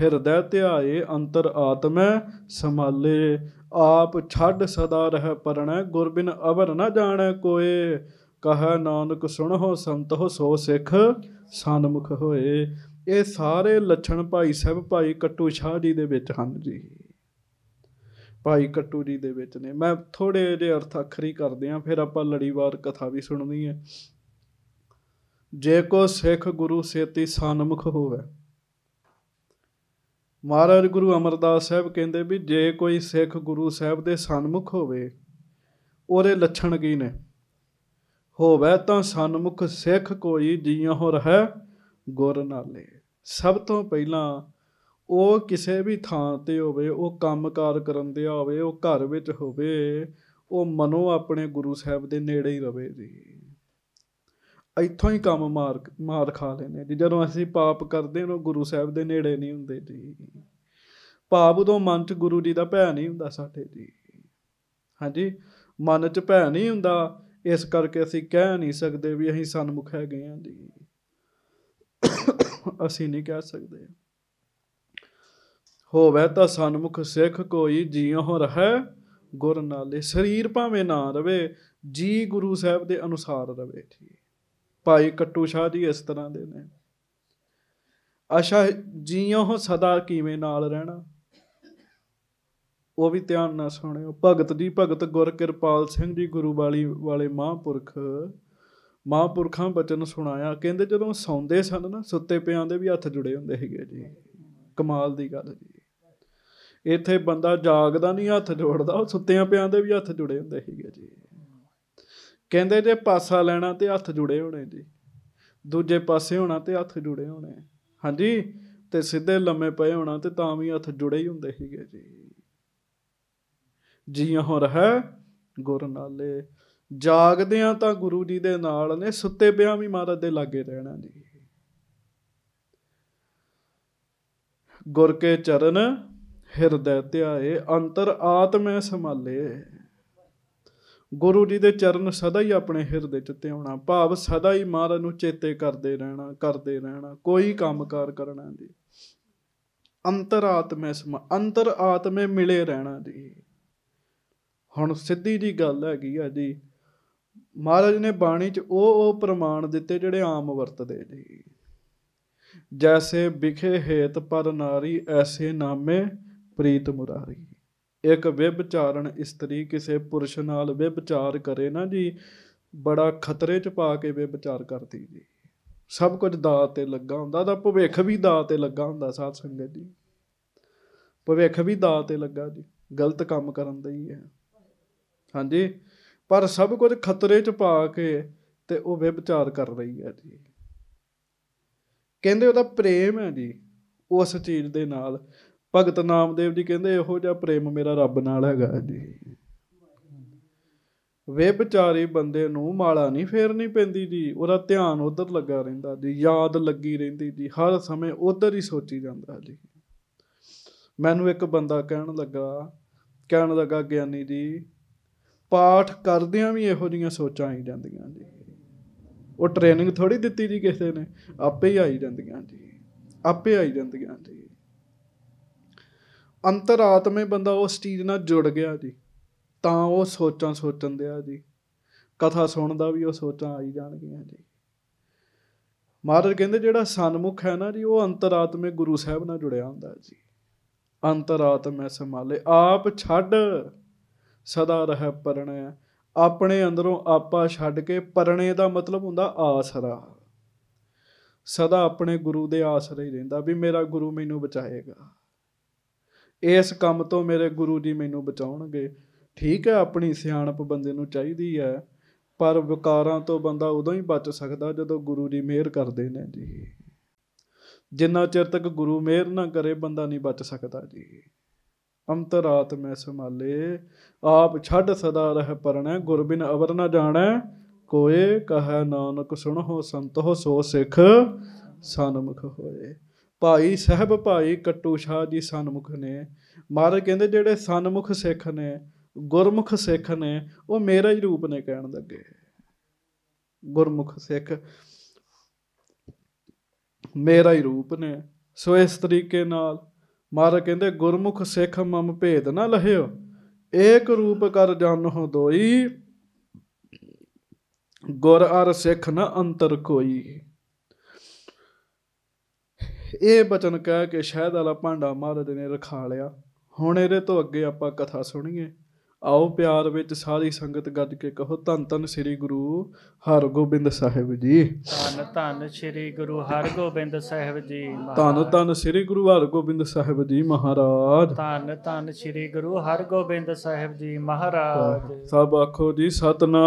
ਹਿਰਦੈ ਧਿਆਏ ਅੰਤਰ ਆਤਮੈ ਸਮਾਲੇ ਆਪ ਛੱਡ ਸਦਾ ਰਹਿ ਪਰਣੈ ਗੁਰ ਬਿਨ ਅਵਰ ਨ ਜਾਣੈ ਕੋਏ ਕਹੈ ਨਾਨਕ ਸੁਣੋ ਸੰਤੋ ਸੋ ਸਿਖ ਸਨਮੁਖ ਹੋਏ ਇਹ ਸਾਰੇ ਲੱਛਣ ਭਾਈ ਸਾਹਿਬ ਭਾਈ ਕਟੂ ਸ਼ਾਹ ਜੀ ਦੇ ਵਿੱਚ ਹਨ ਜੀ ਭਾਈ ਕਟੂ ਜੀ ਦੇ ਵਿੱਚ ਨੇ ਮੈਂ ਥੋੜੇ ਜਿਹੇ ਅਰਥ ਅਖਰੀ ਕਰਦੇ ਆ ਫਿਰ ਆਪਾਂ ਲੜੀਵਾਰ ਕਥਾ ਵੀ ਸੁਣਨੀ ਹੈ ਜੇ ਕੋ ਸਿੱਖ ਗੁਰੂ ਸੇਤੀ ਸਨਮੁਖ ਹੋਵੇ ਮਹਾਰਾਜ ਗੁਰੂ ਅਮਰਦਾਸ ਸਾਹਿਬ ਕਹਿੰਦੇ ਵੀ ਜੇ ਕੋਈ ਸਿੱਖ ਗੁਰੂ ਸਾਹਿਬ ਦੇ ਸਨਮੁਖ ਹੋਵੇ ਉਹਦੇ ਲੱਛਣ ਕੀ ਨੇ ਹੋਵੇ ਤਾਂ ਸਨਮੁਖ ਸਿੱਖ ਕੋਈ ਜੀਆਂ ਹੋ ਰਹਿ ਗੁਰ ਨਾਲੇ ਸਭ ਤੋਂ ਪਹਿਲਾਂ ਉਹ ਕਿਸੇ ਵੀ ਥਾਂ ਤੇ ਹੋਵੇ ਉਹ ਕੰਮਕਾਰ ਕਰਨ ਦੇ ਹੋਵੇ ਉਹ ਘਰ ਵਿੱਚ ਹੋਵੇ ਉਹ ਮਨੋਂ ਆਪਣੇ ਗੁਰੂ ਸਾਹਿਬ ਦੇ ਨੇੜੇ ਹੀ ਰਵੇ ਜੀ ਇੱਥੋਂ ਹੀ ਕੰਮ ਮਾਰ ਮਾਰ ਖਾ ਲੈਨੇ ਜੀ ਜਦੋਂ ਅਸੀਂ ਪਾਪ ਕਰਦੇ ਹਾਂ ਗੁਰੂ ਸਾਹਿਬ ਦੇ ਨੇੜੇ ਨਹੀਂ ਹੁੰਦੇ ਜੀ ਪਾਪ ਤੋਂ ਮਨ 'ਚ ਗੁਰੂ ਜੀ ਦਾ ਭੈ ਨਹੀਂ ਹੁੰਦਾ ਸਾਡੇ ਜੀ ਹਾਂਜੀ ਮਨ 'ਚ ਭੈ ਨਹੀਂ ਹੁੰਦਾ ਇਸ ਕਰਕੇ ਅਸੀਂ ਕਹਿ ਨਹੀਂ ਸਕਦੇ ਵੀ ਅਸੀਂ ਸਨਮੁਖ ਗਏ ਹਾਂ ਜੀ ਅਸੀਂ ਨਹੀਂ ਕਹਿ ਸਕਦੇ ਹੋਵੇ ਤਾਂ ਸਨਮੁਖ ਸਿੱਖ ਕੋਈ ਜੀਉ ਰਹਾ ਗੁਰ ਨਾਲੇ ਸਰੀਰ ਭਾਵੇਂ ਨਾ ਰਵੇ ਜੀ ਗੁਰੂ ਸਾਹਿਬ ਦੇ ਅਨੁਸਾਰ ਰਵੇ ਠੀਕ ਭਾਈ ਕੱਟੂ ਸ਼ਾਹ ਜੀ ਇਸ ਤਰ੍ਹਾਂ ਦੇ ਨੇ ਆਸ਼ਾ ਜੀਉ ਸਦਾ ਕਿਵੇਂ ਨਾਲ ਰਹਿਣਾ ਉਹ ਵੀ ਧਿਆਨ ਨਾਲ ਸੁਣਿਓ ਭਗਤ ਜੀ ਭਗਤ ਗੁਰ ਕਿਰਪਾਲ ਸਿੰਘ ਜੀ ਗੁਰੂ ਵਾਲੀ ਵਾਲੇ ਮਹਾਂਪੁਰਖ ਮਹਾਂਪੁਰਖਾਂ ਬਚਨ ਸੁਣਾਇਆ ਕਹਿੰਦੇ ਜਦੋਂ ਸੌਂਦੇ ਸਨ ਨਾ ਸੁੱਤੇ ਪਿਆਂ ਦੇ ਵੀ ਹੱਥ ਜੁੜੇ ਹੁੰਦੇ ਹੈਗੇ ਜੀ ਕਮਾਲ ਦੀ ਗੱਲ ਜੀ ਇੱਥੇ ਬੰਦਾ ਜਾਗਦਾ ਨਹੀਂ ਹੱਥ ਜੋੜਦਾ ਉਹ ਸੁੱਤਿਆਂ ਪਿਆਂ ਦੇ ਵੀ ਹੱਥ ਜੁੜੇ ਹੁੰਦੇ ਹੈਗੇ ਜੀ ਕਹਿੰਦੇ ਜੇ ਪਾਸਾ ਲੈਣਾ ਤੇ ਹੱਥ ਜੁੜੇ ਹੋਣੇ ਜੀ ਦੂਜੇ ਪਾਸੇ ਹੋਣਾ ਤੇ ਹੱਥ ਜੁੜੇ ਹੋਣੇ ਹਾਂਜੀ ਤੇ ਸਿੱਧੇ ਲੰਮੇ ਪਏ ਹੋਣਾ ਤੇ ਤਾਂ ਵੀ ਹੱਥ ਜੁੜੇ ਹੀ ਹੁੰਦੇ ਸੀਗੇ ਜੀ ਜੀਆਂ ਹੋ ਰਹਾ ਗੁਰ ਨਾਲੇ ਜਾਗਦਿਆਂ ਤਾਂ ਗੁਰੂ ਜੀ ਦੇ ਨਾਲ ਨੇ ਸੁੱਤੇ ਪਿਆਂ ਵੀ ਮਹਾਰਾਜ ਦੇ ਲਾਗੇ ਰਹਿਣਾ ਜੀ ਗੁਰ ਕੇ ਚਰਨ ਹਿਰਦੈ ਧਿਆਏ ਅੰਤਰ ਆਤਮੈ ਸੰਭਾਲੇ ਗੁਰੂ ਜੀ ਦੇ ਚਰਨ ਸਦਾ ਹੀ ਆਪਣੇ ਹਿਰਦੇ 'ਚ ਧਿਆਉਣਾ ਭਾਵ ਸਦਾ ਹੀ ਮਾਰ ਨੂੰ ਚੇਤੇ ਕਰਦੇ ਰਹਿਣਾ ਕਰਦੇ ਰਹਿਣਾ ਕੋਈ ਕੰਮਕਾਰ ਕਰਨਾ ਜੀ ਅੰਤਰਾਤਮੇ ਸਮ ਅੰਤਰ ਆਤਮੇ ਮਿਲੇ ਰਹਿਣਾ ਜੀ ਹੁਣ ਸਿੱਧੀ ਜੀ ਗੱਲ ਹੈਗੀ ਆ ਜੀ ਮਹਾਰਾਜ ਨੇ ਬਾਣੀ 'ਚ ਉਹ ਉਹ ਪ੍ਰਮਾਣ ਦਿੱਤੇ ਜਿਹੜੇ ਆਮ ਵਰਤਦੇ ਜੀ ਜੈਸੇ ਵਿਖੇ ਹੇਤ ਪਰ ਨਾਰੀ ਐਸੇ ਨਾਮੇ ਪ੍ਰੀਤ ਮੁਰਾਰੀ ਇੱਕ ਵਿਭਚਾਰਨ ਇਸਤਰੀ ਕਿਸੇ ਪੁਰਸ਼ ਨਾਲ ਵਿਭਚਾਰ ਕਰੇ ਨਾ ਜੀ ਬੜਾ ਖਤਰੇ 'ਚ ਪਾ ਕੇ ਵਿਭਚਾਰ ਕਰਦੀ ਜੀ ਸਭ ਕੁਝ ਦਾ ਤੇ ਲੱਗਾ ਹੁੰਦਾ ਦਾ ਭਵਿੱਖ ਵੀ ਦਾ ਤੇ ਲੱਗਾ ਹੁੰਦਾ ਸਾਧ ਸੰਗਤ ਜੀ ਭਵਿੱਖ ਵੀ ਦਾ ਤੇ ਲੱਗਾ ਜੀ ਗਲਤ ਕੰਮ ਕਰਨ ਦਾ ਹੀ ਹੈ ਹਾਂਜੀ ਪਰ ਸਭ ਕੁਝ ਖਤਰੇ 'ਚ ਪਾ ਕੇ ਤੇ ਉਹ ਵਿਭਚਾਰ ਕਰ ਰਹੀ ਹੈ ਜੀ ਕਹਿੰਦੇ ਉਹਦਾ ਪ੍ਰੇਮ ਹੈ ਜੀ ਉਸ ਚੀਜ਼ ਦੇ ਨਾਲ ਭਗਤ ਨਾਮਦੇਵ ਜੀ ਕਹਿੰਦੇ ਇਹੋ ਜਿਹਾ ਪ੍ਰੇਮ ਮੇਰਾ ਰੱਬ ਨਾਲ ਹੈਗਾ ਜੀ ਵੇ ਵਿਚਾਰੇ ਬੰਦੇ ਨੂੰ ਮਾਲਾ ਨਹੀਂ ਫੇਰਨੀ ਪੈਂਦੀ ਜੀ ਉਹਦਾ ਧਿਆਨ ਉਧਰ ਲੱਗਾ ਰਹਿੰਦਾ ਜੀ ਯਾਦ ਲੱਗੀ ਰਹਿੰਦੀ ਜੀ ਹਰ ਸਮੇਂ ਉਧਰ ਹੀ ਸੋਚੀ ਜਾਂਦਾ ਜੀ ਮੈਨੂੰ ਇੱਕ ਬੰਦਾ ਕਹਿਣ ਲੱਗਾ ਕਹਿਣ ਲੱਗਾ ਗਿਆਨੀ ਜੀ ਪਾਠ ਕਰਦਿਆਂ ਵੀ ਇਹੋ ਜੀਆਂ ਸੋਚਾਂ ਆਈ ਜਾਂਦੀਆਂ ਜੀ ਉਹ ਟ੍ਰੇਨਿੰਗ ਥੋੜੀ ਦਿੱਤੀ ਜੀ ਕਿਸੇ ਨੇ ਆਪੇ ਹੀ ਆਈ ਜਾਂਦੀਆਂ ਜੀ ਆਪੇ ਆਈ ਜਾਂਦੀਆਂ ਜੀ ਅੰਤਰਾਤਮੇ ਬੰਦਾ ਉਸ ਚੀਜ਼ ਨਾਲ ਜੁੜ ਗਿਆ ਜੀ ਤਾਂ ਉਹ ਸੋਚਾਂ ਸੋਚਣ ਦਿਆ ਜੀ ਕਥਾ ਸੁਣਦਾ ਵੀ ਉਹ ਸੋਚਾਂ ਆਈ ਜਾਣਗੀਆਂ ਜੀ ਮਹਾਰਾਜ ਕਹਿੰਦੇ ਜਿਹੜਾ ਸਨਮੁਖ ਹੈ ਨਾ ਜੀ ਉਹ ਅੰਤਰਾਤਮੇ ਗੁਰੂ ਸਾਹਿਬ ਨਾਲ ਜੁੜਿਆ ਹੁੰਦਾ ਜੀ ਅੰਤਰਾਤਮੇ ਸਮਾਲੇ ਆਪ ਛੱਡ ਸਦਾ ਰਹਿ ਪਰਣੇ ਆਪਣੇ ਅੰਦਰੋਂ ਆਪਾ ਛੱਡ ਕੇ ਪਰਣੇ ਦਾ ਮਤਲਬ ਹੁੰਦਾ ਆਸਰਾ ਸਦਾ ਆਪਣੇ ਗੁਰੂ ਦੇ ਆਸਰੇ ਹੀ ਰਹਿੰਦਾ ਵੀ ਮੇਰਾ ਗੁਰੂ ਮੈਨੂੰ ਬਚਾਏਗਾ ਇਸ ਕੰਮ ਤੋਂ ਮੇਰੇ ਗੁਰੂ ਜੀ ਮੈਨੂੰ ਬਚਾਉਣਗੇ ਠੀਕ ਹੈ ਆਪਣੀ ਸਿਆਣਪ ਬੰਦੇ ਨੂੰ ਚਾਹੀਦੀ ਹੈ ਪਰ ਵਿਕਾਰਾਂ ਤੋਂ ਬੰਦਾ ਉਦੋਂ ਹੀ ਬਚ ਸਕਦਾ ਜਦੋਂ ਗੁਰੂ ਜੀ ਮਿਹਰ ਕਰਦੇ ਨੇ ਜੀ ਜਿੰਨਾ ਚਿਰ ਤੱਕ ਗੁਰੂ ਮਿਹਰ ਨਾ ਕਰੇ ਬੰਦਾ ਨਹੀਂ ਬਚ ਸਕਦਾ ਜੀ ਅੰਤਰਾਤ ਮੈਂ ਸੰਭਾਲੇ ਆਪ ਛੱਡ ਸਦਾ ਰਹਿ ਪਰਣਾ ਗੁਰਬਿਨ ਅਵਰ ਨਾ ਜਾਣਾ ਕੋਏ ਕਹੈ ਨਾਨਕ ਸੁਣੋ ਸੰਤੋ ਸੋ ਸਿੱਖ ਸਨਮੁਖ ਹੋਏ ਭਾਈ ਸਹਿਬ ਭਾਈ ਕਟੂ ਸ਼ਾਹ ਜੀ ਸਨਮੁਖ ਨੇ ਮਹਾਰਾਜ ਕਹਿੰਦੇ ਜਿਹੜੇ ਸਨਮੁਖ ਸਿੱਖ ਨੇ ਗੁਰਮੁਖ ਸਿੱਖ ਨੇ ਉਹ ਮੇਰਾ ਹੀ ਰੂਪ ਨੇ ਕਹਿਣ ਲੱਗੇ ਗੁਰਮੁਖ ਸਿੱਖ ਮੇਰਾ ਹੀ ਰੂਪ ਨੇ ਸੋ ਇਸ ਤਰੀਕੇ ਨਾਲ ਮਹਾਰਾਜ ਕਹਿੰਦੇ ਗੁਰਮੁਖ ਸਿੱਖ ਮਮ ਭੇਦ ਨਾ ਲਹਿਓ ਏਕ ਰੂਪ ਕਰ ਜਨਹੁ ਦੋਈ ਗੁਰ ਅਰ ਸਿੱਖ ਨ ਅੰਤਰ ਕੋਈ ਇਹ ਬਚਨ ਕਹਿ ਕੇ ਸ਼ਹਿਦ ਵਾਲਾ ਭਾਂਡਾ ਮਹਾਰਾਜ ਨੇ ਰਖਾ ਲਿਆ ਹੁਣ ਇਹਦੇ ਤੋਂ ਅੱਗੇ ਆਪਾਂ ਕਥਾ ਸੁਣੀਏ ਆਓ ਪਿਆਰ ਵਿੱਚ ਸਾਰੀ ਸੰਗਤ ਗੱਜ ਕੇ ਕਹੋ ਧੰਨ ਧੰਨ ਸ੍ਰੀ ਗੁਰੂ ਹਰਗੋਬਿੰਦ ਸਾਹਿਬ ਜੀ ਧੰਨ ਧੰਨ ਸ੍ਰੀ ਗੁਰੂ ਹਰਗੋਬਿੰਦ ਸਾਹਿਬ ਜੀ ਧੰਨ ਧੰਨ ਸ੍ਰੀ ਗੁਰੂ ਹਰਗੋਬਿੰਦ ਸਾਹਿਬ ਜੀ ਮਹਾਰਾਜ ਧੰਨ ਧੰਨ ਸ੍ਰੀ ਗੁਰੂ ਹਰਗੋਬਿੰਦ ਸਾਹਿਬ ਜੀ ਮਹਾਰਾਜ ਸਭ ਆਖੋ ਜੀ ਸਤਨਾਮ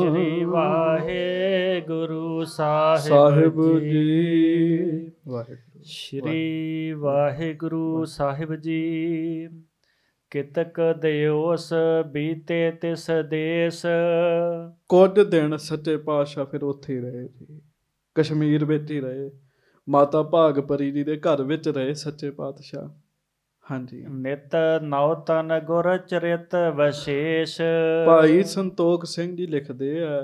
ਸ੍ਰੀ ਵਾਹਿਗੁਰੂ ਵਾਹਿਗੁਰੂ ਸਾਹਿਬ ਜੀ ਵਾਹਿਗੁਰੂ ਸ੍ਰੀ ਵਾਹਿਗੁਰੂ ਸਾਹਿਬ ਜੀ ਕਿਤਕ ਦਿਓਸ ਬੀਤੇ ਤਿਸ ਦੇਸ ਕੁਝ ਦਿਨ ਸੱਚੇ ਪਾਤਸ਼ਾਹ ਫਿਰ ਉੱਥੇ ਰਹੇ ਜੀ ਕਸ਼ਮੀਰ ਵਿੱਚ ਹੀ ਰਹੇ ਮਾਤਾ ਭਾਗਪਰੀ ਜੀ ਦੇ ਘਰ ਵਿੱਚ ਰਹੇ ਸੱਚੇ ਪਾਤਸ਼ਾਹ ਹਾਂਜੀ ਨਿਤ ਨਉ ਤਨ ਗੁਰ ਚਰਿਤ ਵਿਸ਼ੇਸ਼ ਭਾਈ ਸੰਤੋਖ ਸਿੰਘ ਜੀ ਲਿਖਦੇ ਆ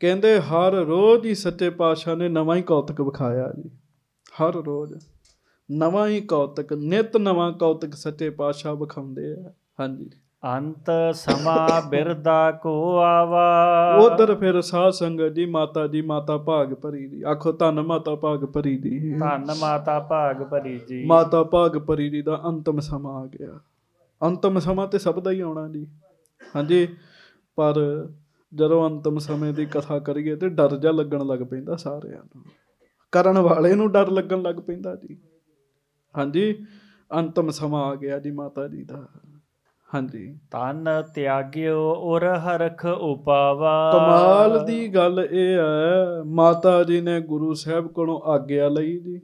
ਕਹਿੰਦੇ ਹਰ ਰੋਜ਼ ਹੀ ਸੱਚੇ ਪਾਤਸ਼ਾਹ ਨੇ ਨਵਾਂ ਹੀ ਕੌਤਕ ਵਿਖਾਇਆ ਜੀ ਹਰ ਰੋਜ਼ ਨਵਾਂ ਹੀ ਕੌਤਕ ਨਿਤ ਨਵਾਂ ਕੌਤਕ ਸੱਚੇ ਪਾਤਸ਼ਾਹ ਵਿਖਾਉਂਦੇ ਆ ਹਾਂਜੀ ਅੰਤ ਸਮਾ ਬਿਰਦਾ ਕੋ ਆਵਾ ਉਧਰ ਫਿਰ ਸਾਧ ਸੰਗਤ ਜੀ ਮਾਤਾ ਜੀ ਮਾਤਾ ਭਾਗ ਭਰੀ ਦੀ ਆਖੋ ਧੰਨ ਮਾਤਾ ਭਾਗ ਭਰੀ ਦੀ ਧੰਨ ਮਾਤਾ ਭਾਗ ਭਰੀ ਜੀ ਮਾਤਾ ਭਾਗ ਭਰੀ ਦੀ ਦਾ ਅੰਤਮ ਸਮਾ ਆ ਗਿਆ ਅੰਤਮ ਸਮਾ ਤੇ ਸਭ ਦਾ ਹੀ ਆਉਣਾ ਜੀ ਹਾਂਜੀ ਪਰ ਜਦੋਂ ਅੰਤਮ ਸਮੇਂ ਦੀ ਕਥਾ ਕਰੀਏ ਤੇ ਡਰ ਜਾ ਲੱਗਣ ਲੱਗ ਪੈਂਦਾ ਸਾਰਿਆਂ ਨੂੰ ਕਰਨ ਵਾਲੇ ਨੂੰ ਡਰ ਲੱਗਣ ਲੱਗ ਪੈਂਦਾ ਜੀ ਹਾਂਜੀ ਅੰਤਮ ਸਮਾਂ ਆ ਗਿਆ ਜੀ ਮਾਤਾ ਜੀ ਦਾ ਹਾਂਜੀ ਤਨ ਤਿਆਗਿਓ ਔਰ ਹਰਖ ਉਪਾਵਾ ਕਮਾਲ ਦੀ ਗੱਲ ਇਹ ਹੈ ਮਾਤਾ ਜੀ ਨੇ ਗੁਰੂ ਸਾਹਿਬ ਕੋਲੋਂ ਆਗਿਆ ਲਈ ਜੀ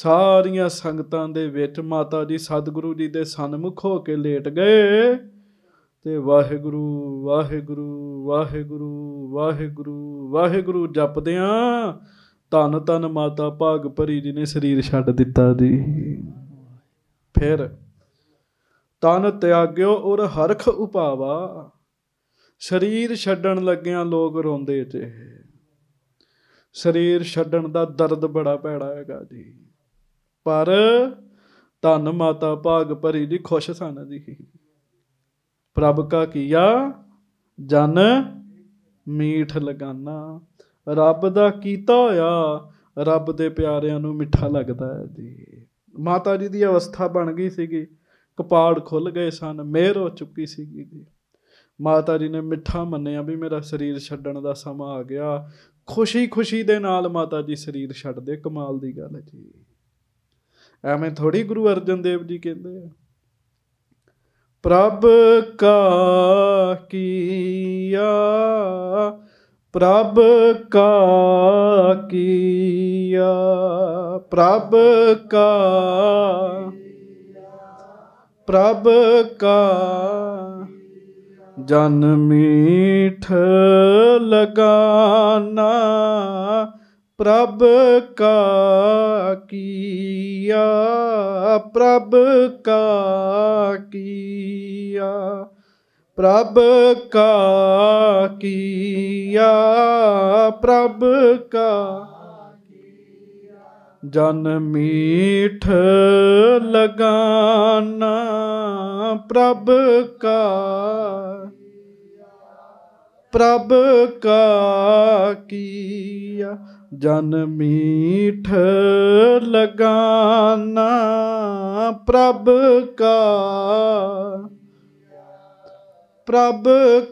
ਸਾਰੀਆਂ ਸੰਗਤਾਂ ਦੇ ਵਿੱਚ ਮਾਤਾ ਜੀ ਸਤਿਗੁਰੂ ਜੀ ਦੇ ਸਨਮੁਖ ਹੋ ਕੇ ਲੇਟ ਗਏ ਤੇ ਵਾਹਿਗੁਰੂ ਵਾਹਿਗੁਰੂ ਵਾਹਿਗੁਰੂ ਵਾਹਿਗੁਰੂ ਵਾਹਿਗੁਰੂ ਜਪਦੇ ਆ ਤਨ ਤਨ ਮਾਤਾ ਭਾਗ ਭਰੀ ਜੀ ਨੇ ਸਰੀਰ ਛੱਡ ਦਿੱਤਾ ਜੀ ਫਿਰ ਤਨ ਤਿਆਗਿਓ ਔਰ ਹਰਖ ਉਪਾਵਾ ਸਰੀਰ ਛੱਡਣ ਲੱਗਿਆਂ ਲੋਕ ਰੋਂਦੇ ਤੇ ਸਰੀਰ ਛੱਡਣ ਦਾ ਦਰਦ ਬੜਾ ਭੈੜਾ ਹੈਗਾ ਜੀ ਪਰ ਤਨ ਮਾਤਾ ਭਾਗ ਭਰੀ ਦੀ ਖੁਸ਼ ਸਨ ਜੀ ਪ੍ਰਭ ਕਾ ਕੀਆ ਜਨ ਮੀਠ ਲਗਾਨਾ ਰੱਬ ਦਾ ਕੀਤਾ ਹੋਇਆ ਰੱਬ ਦੇ ਪਿਆਰਿਆਂ ਨੂੰ ਮਿੱਠਾ ਲੱਗਦਾ ਹੈ ਜੀ ਮਾਤਾ ਜੀ ਦੀ ਅਵਸਥਾ ਬਣ ਗਈ ਸੀਗੀ ਕਪਾੜ ਖੁੱਲ ਗਏ ਸਨ ਮਿਹਰ ਹੋ ਚੁੱਕੀ ਸੀਗੀ ਜੀ ਮਾਤਾ ਜੀ ਨੇ ਮਿੱਠਾ ਮੰਨਿਆ ਵੀ ਮੇਰਾ ਸਰੀਰ ਛੱਡਣ ਦਾ ਸਮਾਂ ਆ ਗਿਆ ਖੁਸ਼ੀ-ਖੁਸ਼ੀ ਦੇ ਨਾਲ ਮਾਤਾ ਜੀ ਸਰੀਰ ਛੱਡਦੇ ਕਮਾਲ ਦੀ ਗੱਲ ਹੈ ਜੀ ਐਵੇਂ ਥੋੜੀ ਗੁਰੂ ਅਰਜਨ ਦੇਵ ਜੀ ਕਹਿੰਦੇ ਆ प्रभ का किया प्रभ का किया प्रभ का प्रभ का जन मीठ लगाना ਪ੍ਰਭ ਕਾ ਕੀਆ ਪ੍ਰਭ ਕਾ ਕੀਆ ਪ੍ਰਭ ਕਾ ਕੀਆ ਪ੍ਰਭ ਕਾ ਜਨ ਮੀਠ ਲਗਾਨਾ ਪ੍ਰਭ ਕਾ ਪ੍ਰਭ ਕਾ ਕੀਆ ਜਨ ਮੀਠ ਲਗਾਨਾ ਪ੍ਰਭ ਕਾ ਪ੍ਰਭ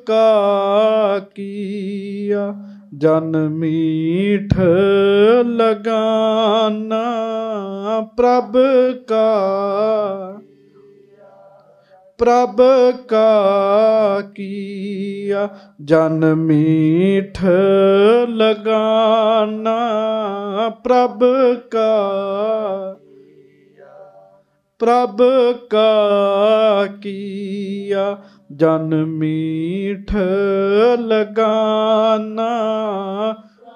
ਕਾ ਕੀਆ ਜਨ ਮੀਠ ਲਗਾਨਾ ਪ੍ਰਭ ਕਾ ਪ੍ਰਭ ਕਾ ਕੀਆ ਜਨ ਮੀਠ ਲਗਾਨਾ ਪ੍ਰਭ ਕਾ ਪ੍ਰਭ ਕਾ ਕੀਆ ਜਨ ਮੀਠ ਲਗਾਨਾ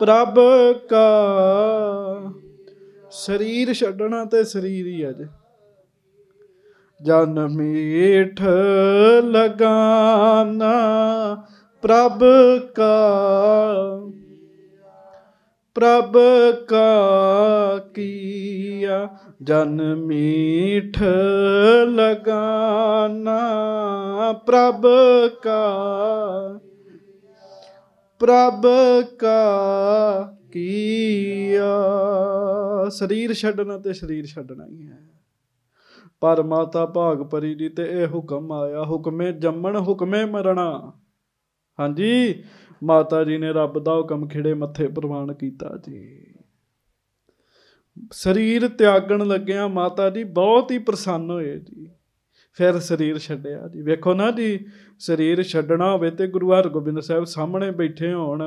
ਪ੍ਰਭ ਕਾ ਸਰੀਰ ਛੱਡਣਾ ਤੇ ਸਰੀਰ ਹੀ ਅਜੇ ਜਨ ਮੀਠ ਲਗਾਨਾ ਪ੍ਰਭ ਕਾ ਪ੍ਰਭ ਕਾ ਕੀਆ ਜਨ ਮੀਠ ਲਗਾਨਾ ਪ੍ਰਭ ਕਾ ਪ੍ਰਭ ਕਾ ਕੀਆ ਸਰੀਰ ਛੱਡਣਾ ਤੇ ਸਰੀਰ ਛੱਡਣਾ ਹੀ ਹੈ ਪਰ ਮਾਤਾ ਭਾਗ ਪਰੀ ਦੀ ਤੇ ਇਹ ਹੁਕਮ ਆਇਆ ਹੁਕਮੇ ਜੰਮਣ ਹੁਕਮੇ ਮਰਣਾ ਹਾਂਜੀ ਮਾਤਾ ਜੀ ਨੇ ਰੱਬ ਦਾ ਹੁਕਮ ਖਿੜੇ ਮੱਥੇ ਪ੍ਰਵਾਨ ਕੀਤਾ ਜੀ ਸਰੀਰ ਤਿਆਗਣ ਲੱਗਿਆ ਮਾਤਾ ਜੀ ਬਹੁਤ ਹੀ ਪ੍ਰਸੰਨ ਹੋਏ ਜੀ ਫਿਰ ਸਰੀਰ ਛੱਡਿਆ ਜੀ ਵੇਖੋ ਨਾ ਜੀ ਸਰੀਰ ਛੱਡਣਾ ਹੋਵੇ ਤੇ ਗੁਰੂ ਹਰਗੋਬਿੰਦ ਸਾਹਿਬ ਸਾਹਮਣੇ ਬੈਠੇ ਹੋਣ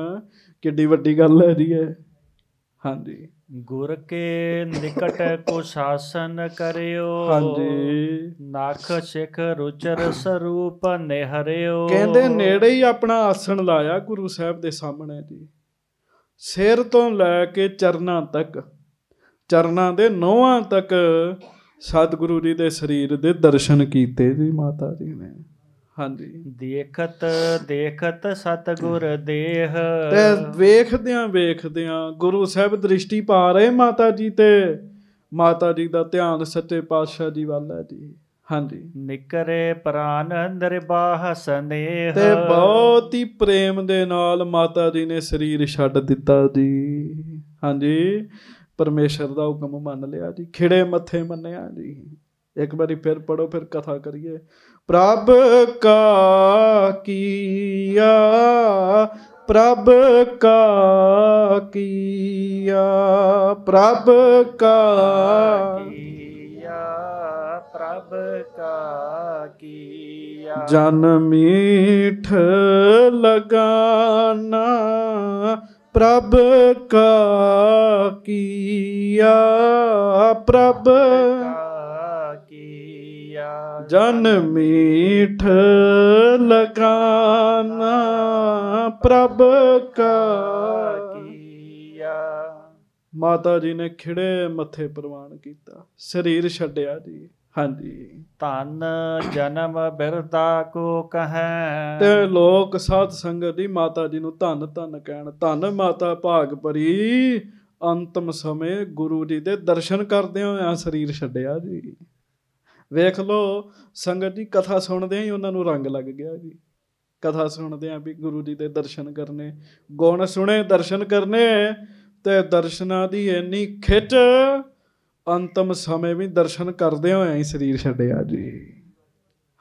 ਕਿੱਡੀ ਵੱਡੀ ਗੱਲ ਹੈ ਜੀ ਇਹ ਹਾਂਜੀ ਗੁਰ ਕੇ ਨਿਕਟ ਕੋ ਸ਼ਾਸਨ ਕਰਿਓ ਹਾਂਜੀ ਨਖ ਸਿਖ ਰੁਚਰ ਸਰੂਪ ਨਿਹਰਿਓ ਕਹਿੰਦੇ ਨੇੜੇ ਹੀ ਆਪਣਾ ਆਸਣ ਲਾਇਆ ਗੁਰੂ ਸਾਹਿਬ ਦੇ ਸਾਹਮਣੇ ਜੀ ਸਿਰ ਤੋਂ ਲੈ ਕੇ ਚਰਨਾਂ ਤੱਕ ਚਰਨਾਂ ਦੇ ਨੋਹਾਂ ਤੱਕ ਸਤਿਗੁਰੂ ਜੀ ਦੇ ਸਰੀਰ ਦੇ ਦਰਸ਼ਨ ਕੀਤੇ ਜੀ ਮਾਤਾ ਜੀ ਨੇ ਹਾਂਜੀ ਦੇਖਤ ਦੇਖਤ ਸਤਗੁਰ ਦੇਹ ਤੇ ਵੇਖਦਿਆਂ ਵੇਖਦਿਆਂ ਗੁਰੂ ਸਾਹਿਬ ਦ੍ਰਿਸ਼ਟੀ ਪਾ ਰਹੇ ਮਾਤਾ ਜੀ ਤੇ ਮਾਤਾ ਜੀ ਦਾ ਧਿਆਨ ਸੱਚੇ ਪਾਤਸ਼ਾਹ ਜੀ ਵੱਲ ਹੈ ਜੀ ਹਾਂਜੀ ਨਿਕਰੇ ਪ੍ਰਾਨ ਨਿਰਬਾਹ ਸਨੇਹ ਤੇ ਬਹੁਤ ਹੀ ਪ੍ਰੇਮ ਦੇ ਨਾਲ ਮਾਤਾ ਜੀ ਨੇ ਸਰੀਰ ਛੱਡ ਦਿੱਤਾ ਜੀ ਹਾਂਜੀ ਪਰਮੇਸ਼ਰ ਦਾ ਹੁਕਮ ਮੰਨ ਲਿਆ ਜੀ ਖਿੜੇ ਮੱਥੇ ਮੰਨਿਆ ਜੀ ਇੱਕ ਵਾਰੀ ਫਿਰ ਪੜੋ ਫਿਰ ਕਥਾ ਕਰੀਏ प्रभ का किया प्रभ का किया प्रभ का किया प्रभ का किया जन मीठ लगाना प्रभ का किया प्रभ ਜਨ ਮੀਠ ਲਗਾਨਾ ਪ੍ਰਭ ਕਾ ਕੀਆ ਮਾਤਾ ਜੀ ਨੇ ਖਿੜੇ ਮੱਥੇ ਪ੍ਰਵਾਨ ਕੀਤਾ ਸਰੀਰ ਛੱਡਿਆ ਜੀ ਹਾਂਜੀ ਤਨ ਜਨਮ ਬਿਰਦਾ ਕੋ ਕਹੈ ਤੇ ਲੋਕ ਸਾਧ ਸੰਗਤ ਦੀ ਮਾਤਾ ਜੀ ਨੂੰ ਧੰਨ ਧੰਨ ਕਹਿਣ ਧੰਨ ਮਾਤਾ ਭਾਗ ਭਾਗਪਰੀ ਅੰਤਮ ਸਮੇ ਗੁਰੂ ਜੀ ਦੇ ਦਰਸ਼ਨ ਕਰਦੇ ਹੋਇਆ ਸਰੀਰ ਛੱਡਿਆ ਜੀ ਵੇਖ ਲੋ ਸੰਗਤ ਦੀ ਕਥਾ ਸੁਣਦੇ ਹੀ ਉਹਨਾਂ ਨੂੰ ਰੰਗ ਲੱਗ ਗਿਆ ਜੀ ਕਥਾ ਸੁਣਦੇ ਆ ਵੀ ਗੁਰੂ ਜੀ ਦੇ ਦਰਸ਼ਨ ਕਰਨੇ ਗੁਣ ਸੁਣੇ ਦਰਸ਼ਨ ਕਰਨੇ ਤੇ ਦਰਸ਼ਨਾ ਦੀ ਇੰਨੀ ਖਿੱਚ ਅੰਤਮ ਸਮੇਂ ਵੀ ਦਰਸ਼ਨ ਕਰਦੇ ਹੋਏ ਹੀ ਸਰੀਰ ਛੱਡਿਆ ਜੀ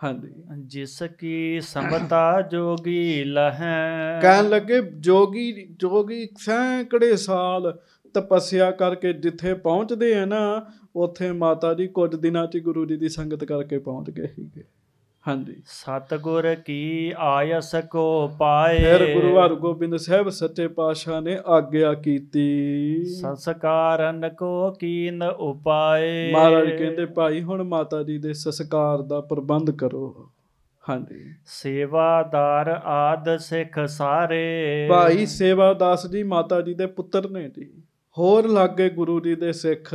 ਹਾਂਜੀ ਜਿਸ ਕੀ ਸਮਤਾ ਜੋਗੀ ਲਹੈ ਕਹਿਣ ਲੱਗੇ ਜੋਗੀ ਜੋਗੀ ਸੈਂਕੜੇ ਸਾਲ ਤਪੱਸਿਆ ਕਰਕੇ ਜਿੱਥੇ ਪਹੁੰਚਦੇ ਆ ਨਾ ਉੱਥੇ ਮਾਤਾ ਜੀ ਕੁਝ ਦਿਨਾਂ 'ਚ ਗੁਰੂ ਜੀ ਦੀ ਸੰਗਤ ਕਰਕੇ ਪਹੁੰਚ ਗਏ ਸੀਗੇ ਹਾਂਜੀ ਸਤਗੁਰ ਕੀ ਆਇਸ ਕੋ ਪਾਏ ਫਿਰ ਗੁਰੂ ਹਰਗੋਬਿੰਦ ਗੋਬਿੰਦ ਸਾਹਿਬ ਸੱਚੇ ਪਾਤਸ਼ਾਹ ਨੇ ਆਗਿਆ ਕੀਤੀ ਸੰਸਕਾਰਨ ਕੋ ਕੀਨ ਉਪਾਏ ਮਹਾਰਾਜ ਕਹਿੰਦੇ ਭਾਈ ਹੁਣ ਮਾਤਾ ਜੀ ਦੇ ਸੰਸਕਾਰ ਦਾ ਪ੍ਰਬੰਧ ਕਰੋ ਹਾਂਜੀ ਸੇਵਾਦਾਰ ਆਦ ਸਿੱਖ ਸਾਰੇ ਭਾਈ ਸੇਵਾਦਾਸ ਜੀ ਮਾਤਾ ਜੀ ਦੇ ਪੁੱਤਰ ਨੇ ਜੀ ਹੋਰ ਲੱਗੇ ਗੁਰੂ ਜੀ ਦੇ ਸਿੱਖ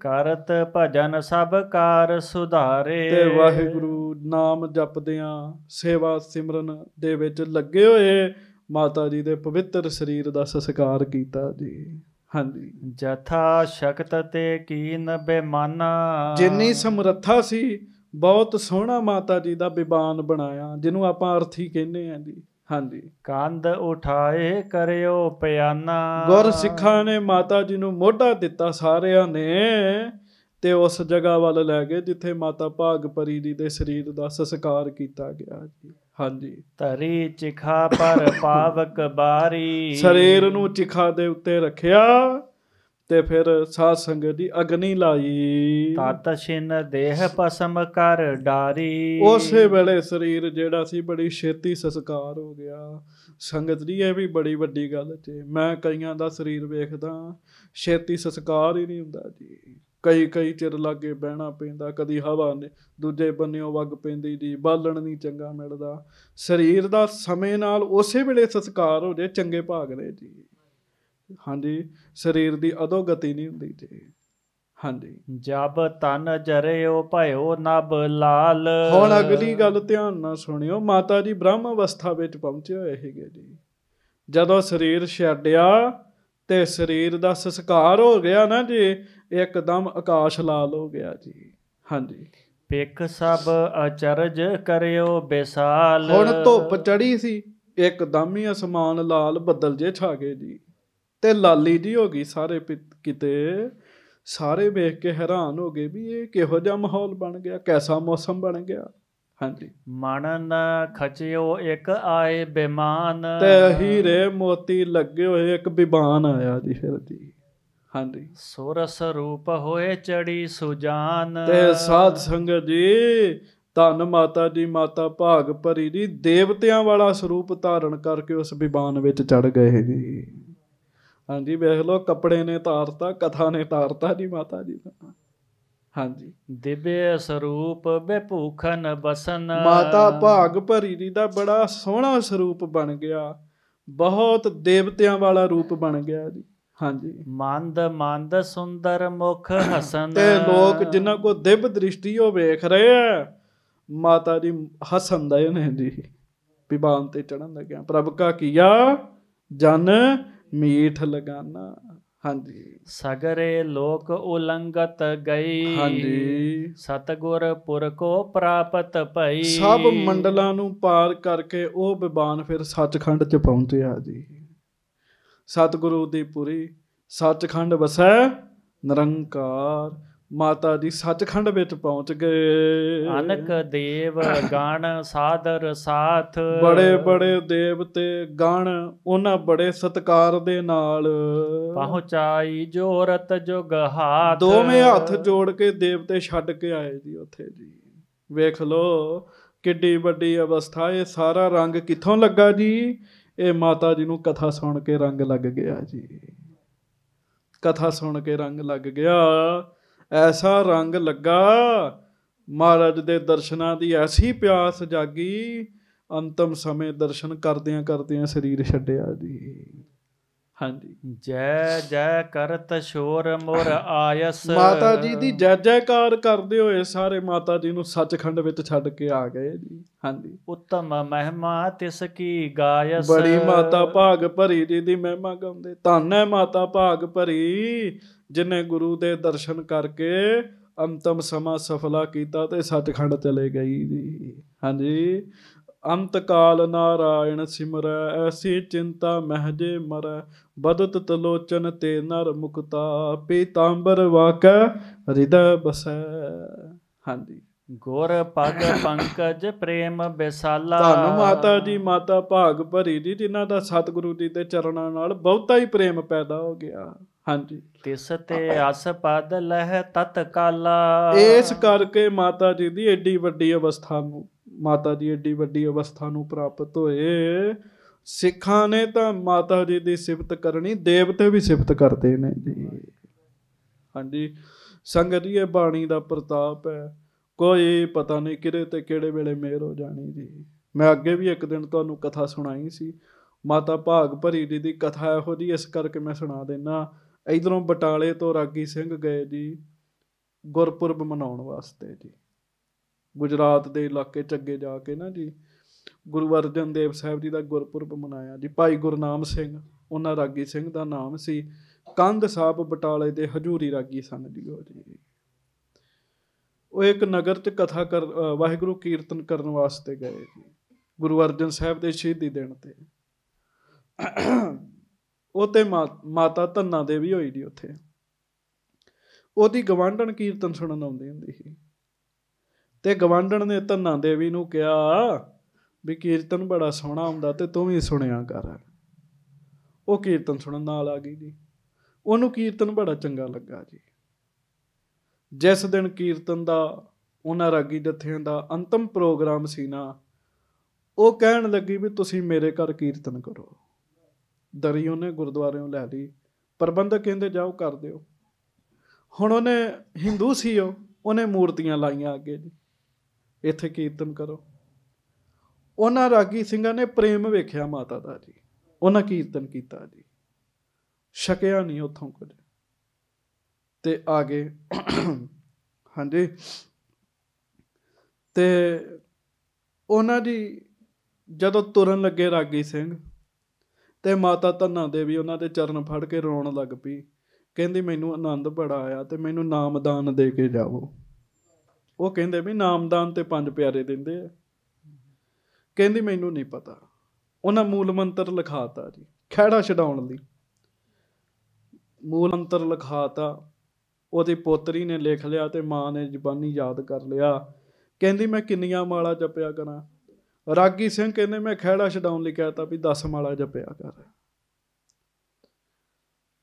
ਕਰਤ ਭਜਨ ਸਭ ਕਾਰ ਸੁਧਾਰੇ ਤੇ ਵਾਹਿਗੁਰੂ ਨਾਮ ਜਪਦਿਆਂ ਸੇਵਾ ਸਿਮਰਨ ਦੇ ਵਿੱਚ ਲੱਗੇ ਹੋਏ ਮਾਤਾ ਜੀ ਦੇ ਪਵਿੱਤਰ ਸਰੀਰ ਦਾ ਸਸਕਾਰ ਕੀਤਾ ਜੀ ਹਾਂਜੀ ਜਥਾ ਸ਼ਕਤ ਤੇ ਕੀਨ ਬੇਮਾਨਾ ਜਿੰਨੀ ਸਮਰੱਥਾ ਸੀ ਬਹੁਤ ਸੋਹਣਾ ਮਾਤਾ ਜੀ ਦਾ ਬਿਬਾਨ ਬਣਾਇਆ ਜਿਹਨੂੰ ਆਪਾਂ ਅਰਥੀ ਕਹਿੰਦੇ ਆਂ ਜੀ ਹਾਂਜੀ ਕੰਧ ਉਠਾਏ ਕਰਿਓ ਪਿਆਨਾ ਗੁਰ ਸਿੱਖਾਂ ਨੇ ਮਾਤਾ ਜੀ ਨੂੰ ਮੋਢਾ ਦਿੱਤਾ ਸਾਰਿਆਂ ਨੇ ਤੇ ਉਸ ਜਗ੍ਹਾ ਵੱਲ ਲੈ ਗਏ ਜਿੱਥੇ ਮਾਤਾ ਭਾਗਪਰੀ ਜੀ ਦੇ ਸਰੀਰ ਦਾ ਸੰਸਕਾਰ ਕੀਤਾ ਗਿਆ ਜੀ ਹਾਂਜੀ ਧਰੀ ਚਿਖਾ ਪਰ ਪਾਵਕ ਬਾਰੀ ਸਰੀਰ ਨੂੰ ਚਿਖਾ ਦੇ ਉੱਤੇ ਰੱਖਿਆ ਤੇ ਫਿਰ ਸਾਧ ਸੰਗਤ ਦੀ ਅਗਨੀ ਲਾਈ ਤਤ ਛਿਨ ਦੇਹ ਪਸਮ ਕਰ ਡਾਰੀ ਉਸੇ ਵੇਲੇ ਸਰੀਰ ਜਿਹੜਾ ਸੀ ਬੜੀ ਛੇਤੀ ਸੰਸਕਾਰ ਹੋ ਗਿਆ ਸੰਗਤ ਦੀ ਇਹ ਵੀ ਬੜੀ ਵੱਡੀ ਗੱਲ ਤੇ ਮੈਂ ਕਈਆਂ ਦਾ ਸਰੀਰ ਵੇਖਦਾ ਛੇਤੀ ਸੰਸਕਾਰ ਹੀ ਨਹੀਂ ਹੁੰਦਾ ਜੀ ਕਈ ਕਈ ਚਿਰ ਲੱਗੇ ਬਹਿਣਾ ਪੈਂਦਾ ਕਦੀ ਹਵਾ ਨੇ ਦੂਜੇ ਬੰਨਿਓ ਵਗ ਪੈਂਦੀ ਦੀ ਬਾਲਣ ਨਹੀਂ ਚੰਗਾ ਮਿਲਦਾ ਸਰੀਰ ਦਾ ਸਮੇਂ ਨਾਲ ਉਸੇ ਵੇਲੇ ਸੰਸਕਾਰ ਹੋ ਜੇ ਚੰਗੇ ਭਾਗ ਨੇ ਜੀ ਹਾਂਜੀ ਸਰੀਰ ਦੀ ਅਦੋ ਗਤੀ ਨਹੀਂ ਹੁੰਦੀ ਜੀ ਹਾਂਜੀ ਜਬ ਤਨ ਜਰਿਓ ਭਇਓ ਨਭ ਲਾਲ ਹੁਣ ਅਗਲੀ ਗੱਲ ਧਿਆਨ ਨਾਲ ਸੁਣਿਓ ਮਾਤਾ ਜੀ ਬ੍ਰਹਮ ਅਵਸਥਾ ਵਿੱਚ ਪਹੁੰਚੇ ਹੋਏ ਹੈਗੇ ਜੀ ਜਦੋਂ ਸਰੀਰ ਛੱਡਿਆ ਤੇ ਸਰੀਰ ਦਾ ਸੰਸਕਾਰ ਹੋ ਗਿਆ ਨਾ ਜੀ ਇੱਕਦਮ ਆਕਾਸ਼ ਲਾਲ ਹੋ ਗਿਆ ਜੀ ਹਾਂਜੀ ਪੇਖ ਸਭ ਅਚਰਜ ਕਰਿਓ ਬੇਸਾਲ ਹੁਣ ਧੁੱਪ ਚੜੀ ਸੀ ਇੱਕਦਮ ਹੀ ਅਸਮਾਨ ਲਾਲ ਬੱਦਲ ਜੇ ਛਾ ਗਏ ਜੀ ਤੇ ਲਾਲੀ ਜੀ ਹੋ ਗਈ ਸਾਰੇ ਕਿਤੇ ਸਾਰੇ ਵੇਖ ਕੇ ਹੈਰਾਨ ਹੋ ਗਏ ਵੀ ਇਹ ਕਿਹੋ ਜਿਹਾ ਮਾਹੌਲ ਬਣ ਗਿਆ ਕੈਸਾ ਮੌਸਮ ਬਣ ਗਿਆ ਹਾਂਜੀ ਨਾ ਖਚਿਓ ਇੱਕ ਆਏ ਬੇਮਾਨ ਤੇ ਹੀਰੇ ਮੋਤੀ ਲੱਗੇ ਹੋਏ ਇੱਕ ਵਿਬਾਨ ਆਇਆ ਜੀ ਫਿਰ ਜੀ ਹਾਂਜੀ ਸੋਰਸ ਰੂਪ ਹੋਏ ਚੜੀ ਸੁਜਾਨ ਤੇ ਸਾਧ ਸੰਗਤ ਜੀ ਧੰਨ ਮਾਤਾ ਦੀ ਮਾਤਾ ਭਾਗ ਭਰੀ ਦੀ ਦੇਵਤਿਆਂ ਵਾਲਾ ਸਰੂਪ ਧਾਰਨ ਕਰਕੇ ਉਸ ਵਿਬਾਨ ਵਿੱਚ ਚੜ ਗਏ ਜੀ ਹਾਂਜੀ ਵੇਖ ਲਓ ਕੱਪੜੇ ਨੇ ਤਾਰਤਾ ਕਥਾ ਨੇ ਤਾਰਤਾ ਜੀ ਮਾਤਾ ਜੀ ਦਾ ਹਾਂਜੀ ਦਿਵੇ ਸਰੂਪ ਬੇਭੂਖਨ ਬਸਨ ਮਾਤਾ ਭਾਗ ਭਰੀ ਦੀ ਦਾ ਬੜਾ ਸੋਹਣਾ ਸਰੂਪ ਬਣ ਗਿਆ ਬਹੁਤ ਦੇਵਤਿਆਂ ਵਾਲਾ ਰੂਪ ਬਣ ਗਿਆ ਜੀ ਹਾਂਜੀ ਮੰਦ ਮੰਦ ਸੁੰਦਰ ਮੁਖ ਹਸਨ ਤੇ ਲੋਕ ਜਿਨ੍ਹਾਂ ਕੋ ਦਿਵ ਦ੍ਰਿਸ਼ਟੀ ਉਹ ਵੇਖ ਰਹੇ ਆ ਮਾਤਾ ਜੀ ਹਸਨ ਦਾ ਇਹ ਨਹੀਂ ਜੀ ਵਿਵਾਨ ਤੇ ਚੜਨ ਲੱਗਿਆ ਪ੍ਰਭ ਕਾ ਕੀਆ ਜਨ ਮੀਠ ਲਗਾਨਾ ਹਾਂਜੀ ਸਗਰੇ ਲੋਕ ਉਲੰਗਤ ਗਈ ਹਾਂਜੀ ਸਤਗੁਰ ਪੁਰ ਕੋ ਪ੍ਰਾਪਤ ਭਈ ਸਭ ਮੰਡਲਾਂ ਨੂੰ ਪਾਰ ਕਰਕੇ ਉਹ ਵਿਵਾਨ ਫਿਰ ਸੱਚਖੰਡ ਚ ਪਹੁੰਚਿਆ ਜੀ ਸਤਗੁਰੂ ਦੀ ਪੂਰੀ ਸੱਚਖੰਡ ਵਸੈ ਨਿਰੰਕਾਰ ਮਾਤਾ ਦੀ ਸੱਚਖੰਡ ਵਿੱਚ ਪਹੁੰਚ ਗਏ ਅਨਕ ਦੇਵ ਗਣ ਸਾਦਰ ਸਾਥ ਬੜੇ ਬੜੇ ਦੇਵਤੇ ਗਣ ਉਹਨਾਂ ਬੜੇ ਸਤਕਾਰ ਦੇ ਨਾਲ ਪਹੁੰਚਾਈ ਜੋਰਤ ਜੁਗ ਹਾਥ ਦੋਵੇਂ ਹੱਥ ਜੋੜ ਕੇ ਦੇਵਤੇ ਛੱਡ ਕੇ ਆਏ ਜੀ ਉੱਥੇ ਜੀ ਵੇਖ ਲੋ ਕਿੱਡੀ ਵੱਡੀ ਅਵਸਥਾ ਇਹ ਸਾਰਾ ਰੰਗ ਕਿੱਥੋਂ ਲੱਗਾ ਜੀ ਇਹ ਮਾਤਾ ਜੀ ਨੂੰ ਕਥਾ ਸੁਣ ਕੇ ਰੰਗ ਲੱਗ ਗਿਆ ਜੀ ਕਥਾ ਸੁਣ ਕੇ ਰੰਗ ਲੱਗ ਗਿਆ ਐਸਾ ਰੰਗ ਲੱਗਾ ਮਹਾਰਾਜ ਦੇ ਦਰਸ਼ਨਾਂ ਦੀ ਐਸੀ ਪਿਆਸ ਜਾਗੀ ਅੰਤਮ ਸਮੇਂ ਦਰਸ਼ਨ ਕਰਦਿਆਂ ਕਰਦਿਆਂ ਸਰੀਰ ਛੱਡਿਆ ਜੀ ਹਾਂਜੀ ਜੈ ਜੈ ਕਰਤ ਸ਼ੋਰ ਮੁਰ ਆਇਸ ਮਾਤਾ ਜੀ ਦੀ ਜੈ ਜੈਕਾਰ ਕਰਦੇ ਹੋਏ ਸਾਰੇ ਮਾਤਾ ਜੀ ਨੂੰ ਸੱਚਖੰਡ ਵਿੱਚ ਛੱਡ ਕੇ ਆ ਗਏ ਜੀ ਹਾਂਜੀ ਉੱਤਮ ਮਹਿਮਾ ਤਿਸ ਕੀ ਗਾਇਸ ਬੜੀ ਮਾਤਾ ਭਾਗ ਭਰੀ ਜੀ ਦੀ ਮਹਿਮਾ ਗਾਉਂਦੇ ਧੰਨ ਹੈ ਮਾਤਾ ਭਾਗ ਭਰੀ ਜਿਨੇ ਗੁਰੂ ਦੇ ਦਰਸ਼ਨ ਕਰਕੇ ਅੰਤਮ ਸਮਾ ਸਫਲਾ ਕੀਤਾ ਤੇ ਸਤਖੰਡ ਚਲੇ ਗਈ ਜੀ ਹਾਂਜੀ ਅੰਤ ਕਾਲ ਨਾਰਾਇਣ ਸਿਮਰੈ ਐਸੀ ਚਿੰਤਾ ਮਹਜੇ ਮਰੈ ਬਦਤ ਤਲੋਚਨ ਤੇ ਨਰ ਮੁਕਤਾ ਪੀਤਾੰਬਰ ਵਾਕੈ ਹਿਰਦੈ ਬਸੈ ਹਾਂਜੀ ਗੁਰ ਪਗ ਪੰਕਜ ਪ੍ਰੇਮ ਬਿਸਾਲਾ ਧੰਨ ਮਾਤਾ ਜੀ ਮਾਤਾ ਭਾਗ ਭਰੀ ਦੀ ਜਿਨ੍ਹਾਂ ਦਾ ਸਤਿਗੁਰੂ ਜੀ ਦੇ ਚਰਨਾਂ ਨਾਲ ਬਹੁਤਾ ਹੀ ਪ੍ਰੇਮ ਪੈਦਾ ਹੋ ਗਿਆ ਹਾਂਜੀ ਤਿਸ ਤੇ ਅਸ ਪਦ ਲਹਿ ਤਤਕਾਲਾ ਇਸ ਕਰਕੇ ਮਾਤਾ ਜੀ ਦੀ ਏਡੀ ਵੱਡੀ ਅਵਸਥਾ ਨੂੰ ਮਾਤਾ ਜੀ ਏਡੀ ਵੱਡੀ ਅਵਸਥਾ ਨੂੰ ਪ੍ਰਾਪਤ ਹੋਏ ਸਿੱਖਾਂ ਨੇ ਤਾਂ ਮਾਤਾ ਜੀ ਦੀ ਸਿਫਤ ਕਰਨੀ ਦੇਵਤੇ ਵੀ ਸਿਫਤ ਕਰਦੇ ਨੇ ਜੀ ਹਾਂਜੀ ਸੰਗਤ ਜੀ ਇਹ ਬਾਣੀ ਦਾ ਪ੍ਰਤਾਪ ਹੈ ਕੋਈ ਪਤਾ ਨਹੀਂ ਕਿਰੇ ਤੇ ਕਿਹੜੇ ਵੇਲੇ ਮੇਰ ਹੋ ਜਾਣੀ ਜੀ ਮੈਂ ਅੱਗੇ ਵੀ ਇੱਕ ਦਿਨ ਤੁਹਾਨੂੰ ਕਥਾ ਸੁਣਾਈ ਸੀ ਮਾਤਾ ਭਾਗ ਭਰੀ ਜੀ ਦੀ ਕਥਾ ਇਹੋ ਜੀ ਇਸ ਕਰਕੇ ਮੈਂ ਸੁਣਾ ਦੇਣਾ ਇਧਰੋਂ ਬਟਾਲੇ ਤੋਂ ਰਾਗੀ ਸਿੰਘ ਗਏ ਜੀ ਗੁਰਪੁਰਬ ਮਨਾਉਣ ਵਾਸਤੇ ਜੀ ਗੁਜਰਾਤ ਦੇ ਇਲਾਕੇ ਚ ਅੱਗੇ ਜਾ ਕੇ ਨਾ ਜੀ ਗੁਰੂ ਅਰਜਨ ਦੇਵ ਸਾਹਿਬ ਜੀ ਦਾ ਗੁਰਪੁਰਬ ਮਨਾਇਆ ਜੀ ਭਾਈ ਗੁਰਨਾਮ ਸਿੰਘ ਉਹਨਾਂ ਰਾਗੀ ਸਿੰਘ ਦਾ ਨਾਮ ਸੀ ਕੰਧ ਸਾਹਿਬ ਬਟਾਲੇ ਦੇ ਹਜੂਰੀ ਰਾਗੀ ਸਨ ਜੀ ਉਹ ਜੀ ਉਹ ਇੱਕ ਨਗਰ ਤੇ ਕਥਾ ਕਰ ਵਾਹਿਗੁਰੂ ਕੀਰਤਨ ਕਰਨ ਵਾਸਤੇ ਗਏ ਜੀ ਗੁਰੂ ਅਰਜਨ ਸਾਹਿਬ ਦੇ ਸ਼ਹੀਦੀ ਦਿਨ ਤੇ ਉਹ ਤੇ ਮਾਤਾ ਧੰਨਾ ਦੇਵੀ ਹੋਈ ਦੀ ਉੱਥੇ ਉਹਦੀ ਗਵਾਂਡਣ ਕੀਰਤਨ ਸੁਣਨ ਆਉਂਦੀ ਹੁੰਦੀ ਸੀ ਤੇ ਗਵਾਂਡਣ ਨੇ ਧੰਨਾ ਦੇਵੀ ਨੂੰ ਕਿਹਾ ਵੀ ਕੀਰਤਨ ਬੜਾ ਸੋਹਣਾ ਹੁੰਦਾ ਤੇ ਤੂੰ ਵੀ ਸੁਣਿਆ ਕਰ ਉਹ ਕੀਰਤਨ ਸੁਣਨ ਨਾਲ ਆ ਗਈ ਜੀ ਉਹਨੂੰ ਕੀਰਤਨ ਬੜਾ ਚੰਗਾ ਲੱਗਾ ਜੀ ਜਿਸ ਦਿਨ ਕੀਰਤਨ ਦਾ ਉਹਨਾਂ ਰਾਗੀ ਜਥਿਆਂ ਦਾ ਅੰਤਮ ਪ੍ਰੋਗਰਾਮ ਸੀ ਨਾ ਉਹ ਕਹਿਣ ਲੱਗੀ ਵੀ ਤੁਸੀਂ ਮੇਰੇ ਘਰ ਕੀਰਤਨ ਕਰੋ ਦਰੀ ਉਹਨੇ ਗੁਰਦੁਆਰਿਓਂ ਲੈ ਲਈ ਪ੍ਰਬੰਧਕ ਕਹਿੰਦੇ ਜਾਓ ਕਰ ਦਿਓ ਹੁਣ ਉਹਨੇ ਹਿੰਦੂ ਸੀ ਉਹ ਉਹਨੇ ਮੂਰਤੀਆਂ ਲਾਈਆਂ ਅੱਗੇ ਜੀ ਇੱਥੇ ਕੀਰਤਨ ਕਰੋ ਉਹਨਾਂ ਰਾਗੀ ਸਿੰਘਾਂ ਨੇ ਪ੍ਰੇਮ ਵੇਖਿਆ ਮਾਤਾ ਦਾ ਜੀ ਉਹਨਾਂ ਕੀਰਤਨ ਕੀਤਾ ਜੀ ਛਕਿਆ ਨਹੀਂ ਉੱਥੋਂ ਕੁਝ ਤੇ ਆਗੇ ਹਾਂਜੀ ਤੇ ਉਹਨਾਂ ਦੀ ਜਦੋਂ ਤੁਰਨ ਲੱਗੇ ਰਾਗੀ ਸਿੰਘ ਤੇ ਮਾਤਾ ਧੰਨਾ ਦੇਵੀ ਉਹਨਾਂ ਦੇ ਚਰਨ ਫੜ ਕੇ ਰੋਣ ਲੱਗ ਪਈ ਕਹਿੰਦੀ ਮੈਨੂੰ ਆਨੰਦ ਬੜਾ ਆਇਆ ਤੇ ਮੈਨੂੰ ਨਾਮਦਾਨ ਦੇ ਕੇ ਜਾਵੋ ਉਹ ਕਹਿੰਦੇ ਵੀ ਨਾਮਦਾਨ ਤੇ ਪੰਜ ਪਿਆਰੇ ਦਿੰਦੇ ਆ ਕਹਿੰਦੀ ਮੈਨੂੰ ਨਹੀਂ ਪਤਾ ਉਹਨਾਂ ਮੂਲ ਮੰਤਰ ਲਿਖਾਤਾ ਜੀ ਖਹਿੜਾ ਛਡਾਉਣ ਲਈ ਮੂਲ ਮੰਤਰ ਲਿਖਾਤਾ ਉਹਦੀ ਪੋਤਰੀ ਨੇ ਲਿਖ ਲਿਆ ਤੇ ਮਾਂ ਨੇ ਜ਼ਬਾਨੀ ਯਾਦ ਕਰ ਲਿਆ ਕਹਿੰਦੀ ਮੈਂ ਕਿੰਨੀਆਂ ਮਾਲਾ ਜਪਿਆ ਕਰਾਂ ਰਾਗੀ ਸਿੰਘ ਕਹਿੰਦੇ ਮੈਂ ਖਹਿੜਾ ਛਡਾਉਣ ਲਈ ਕਹਤਾ ਵੀ 10 ਮਾਲਾ ਜਪਿਆ ਕਰ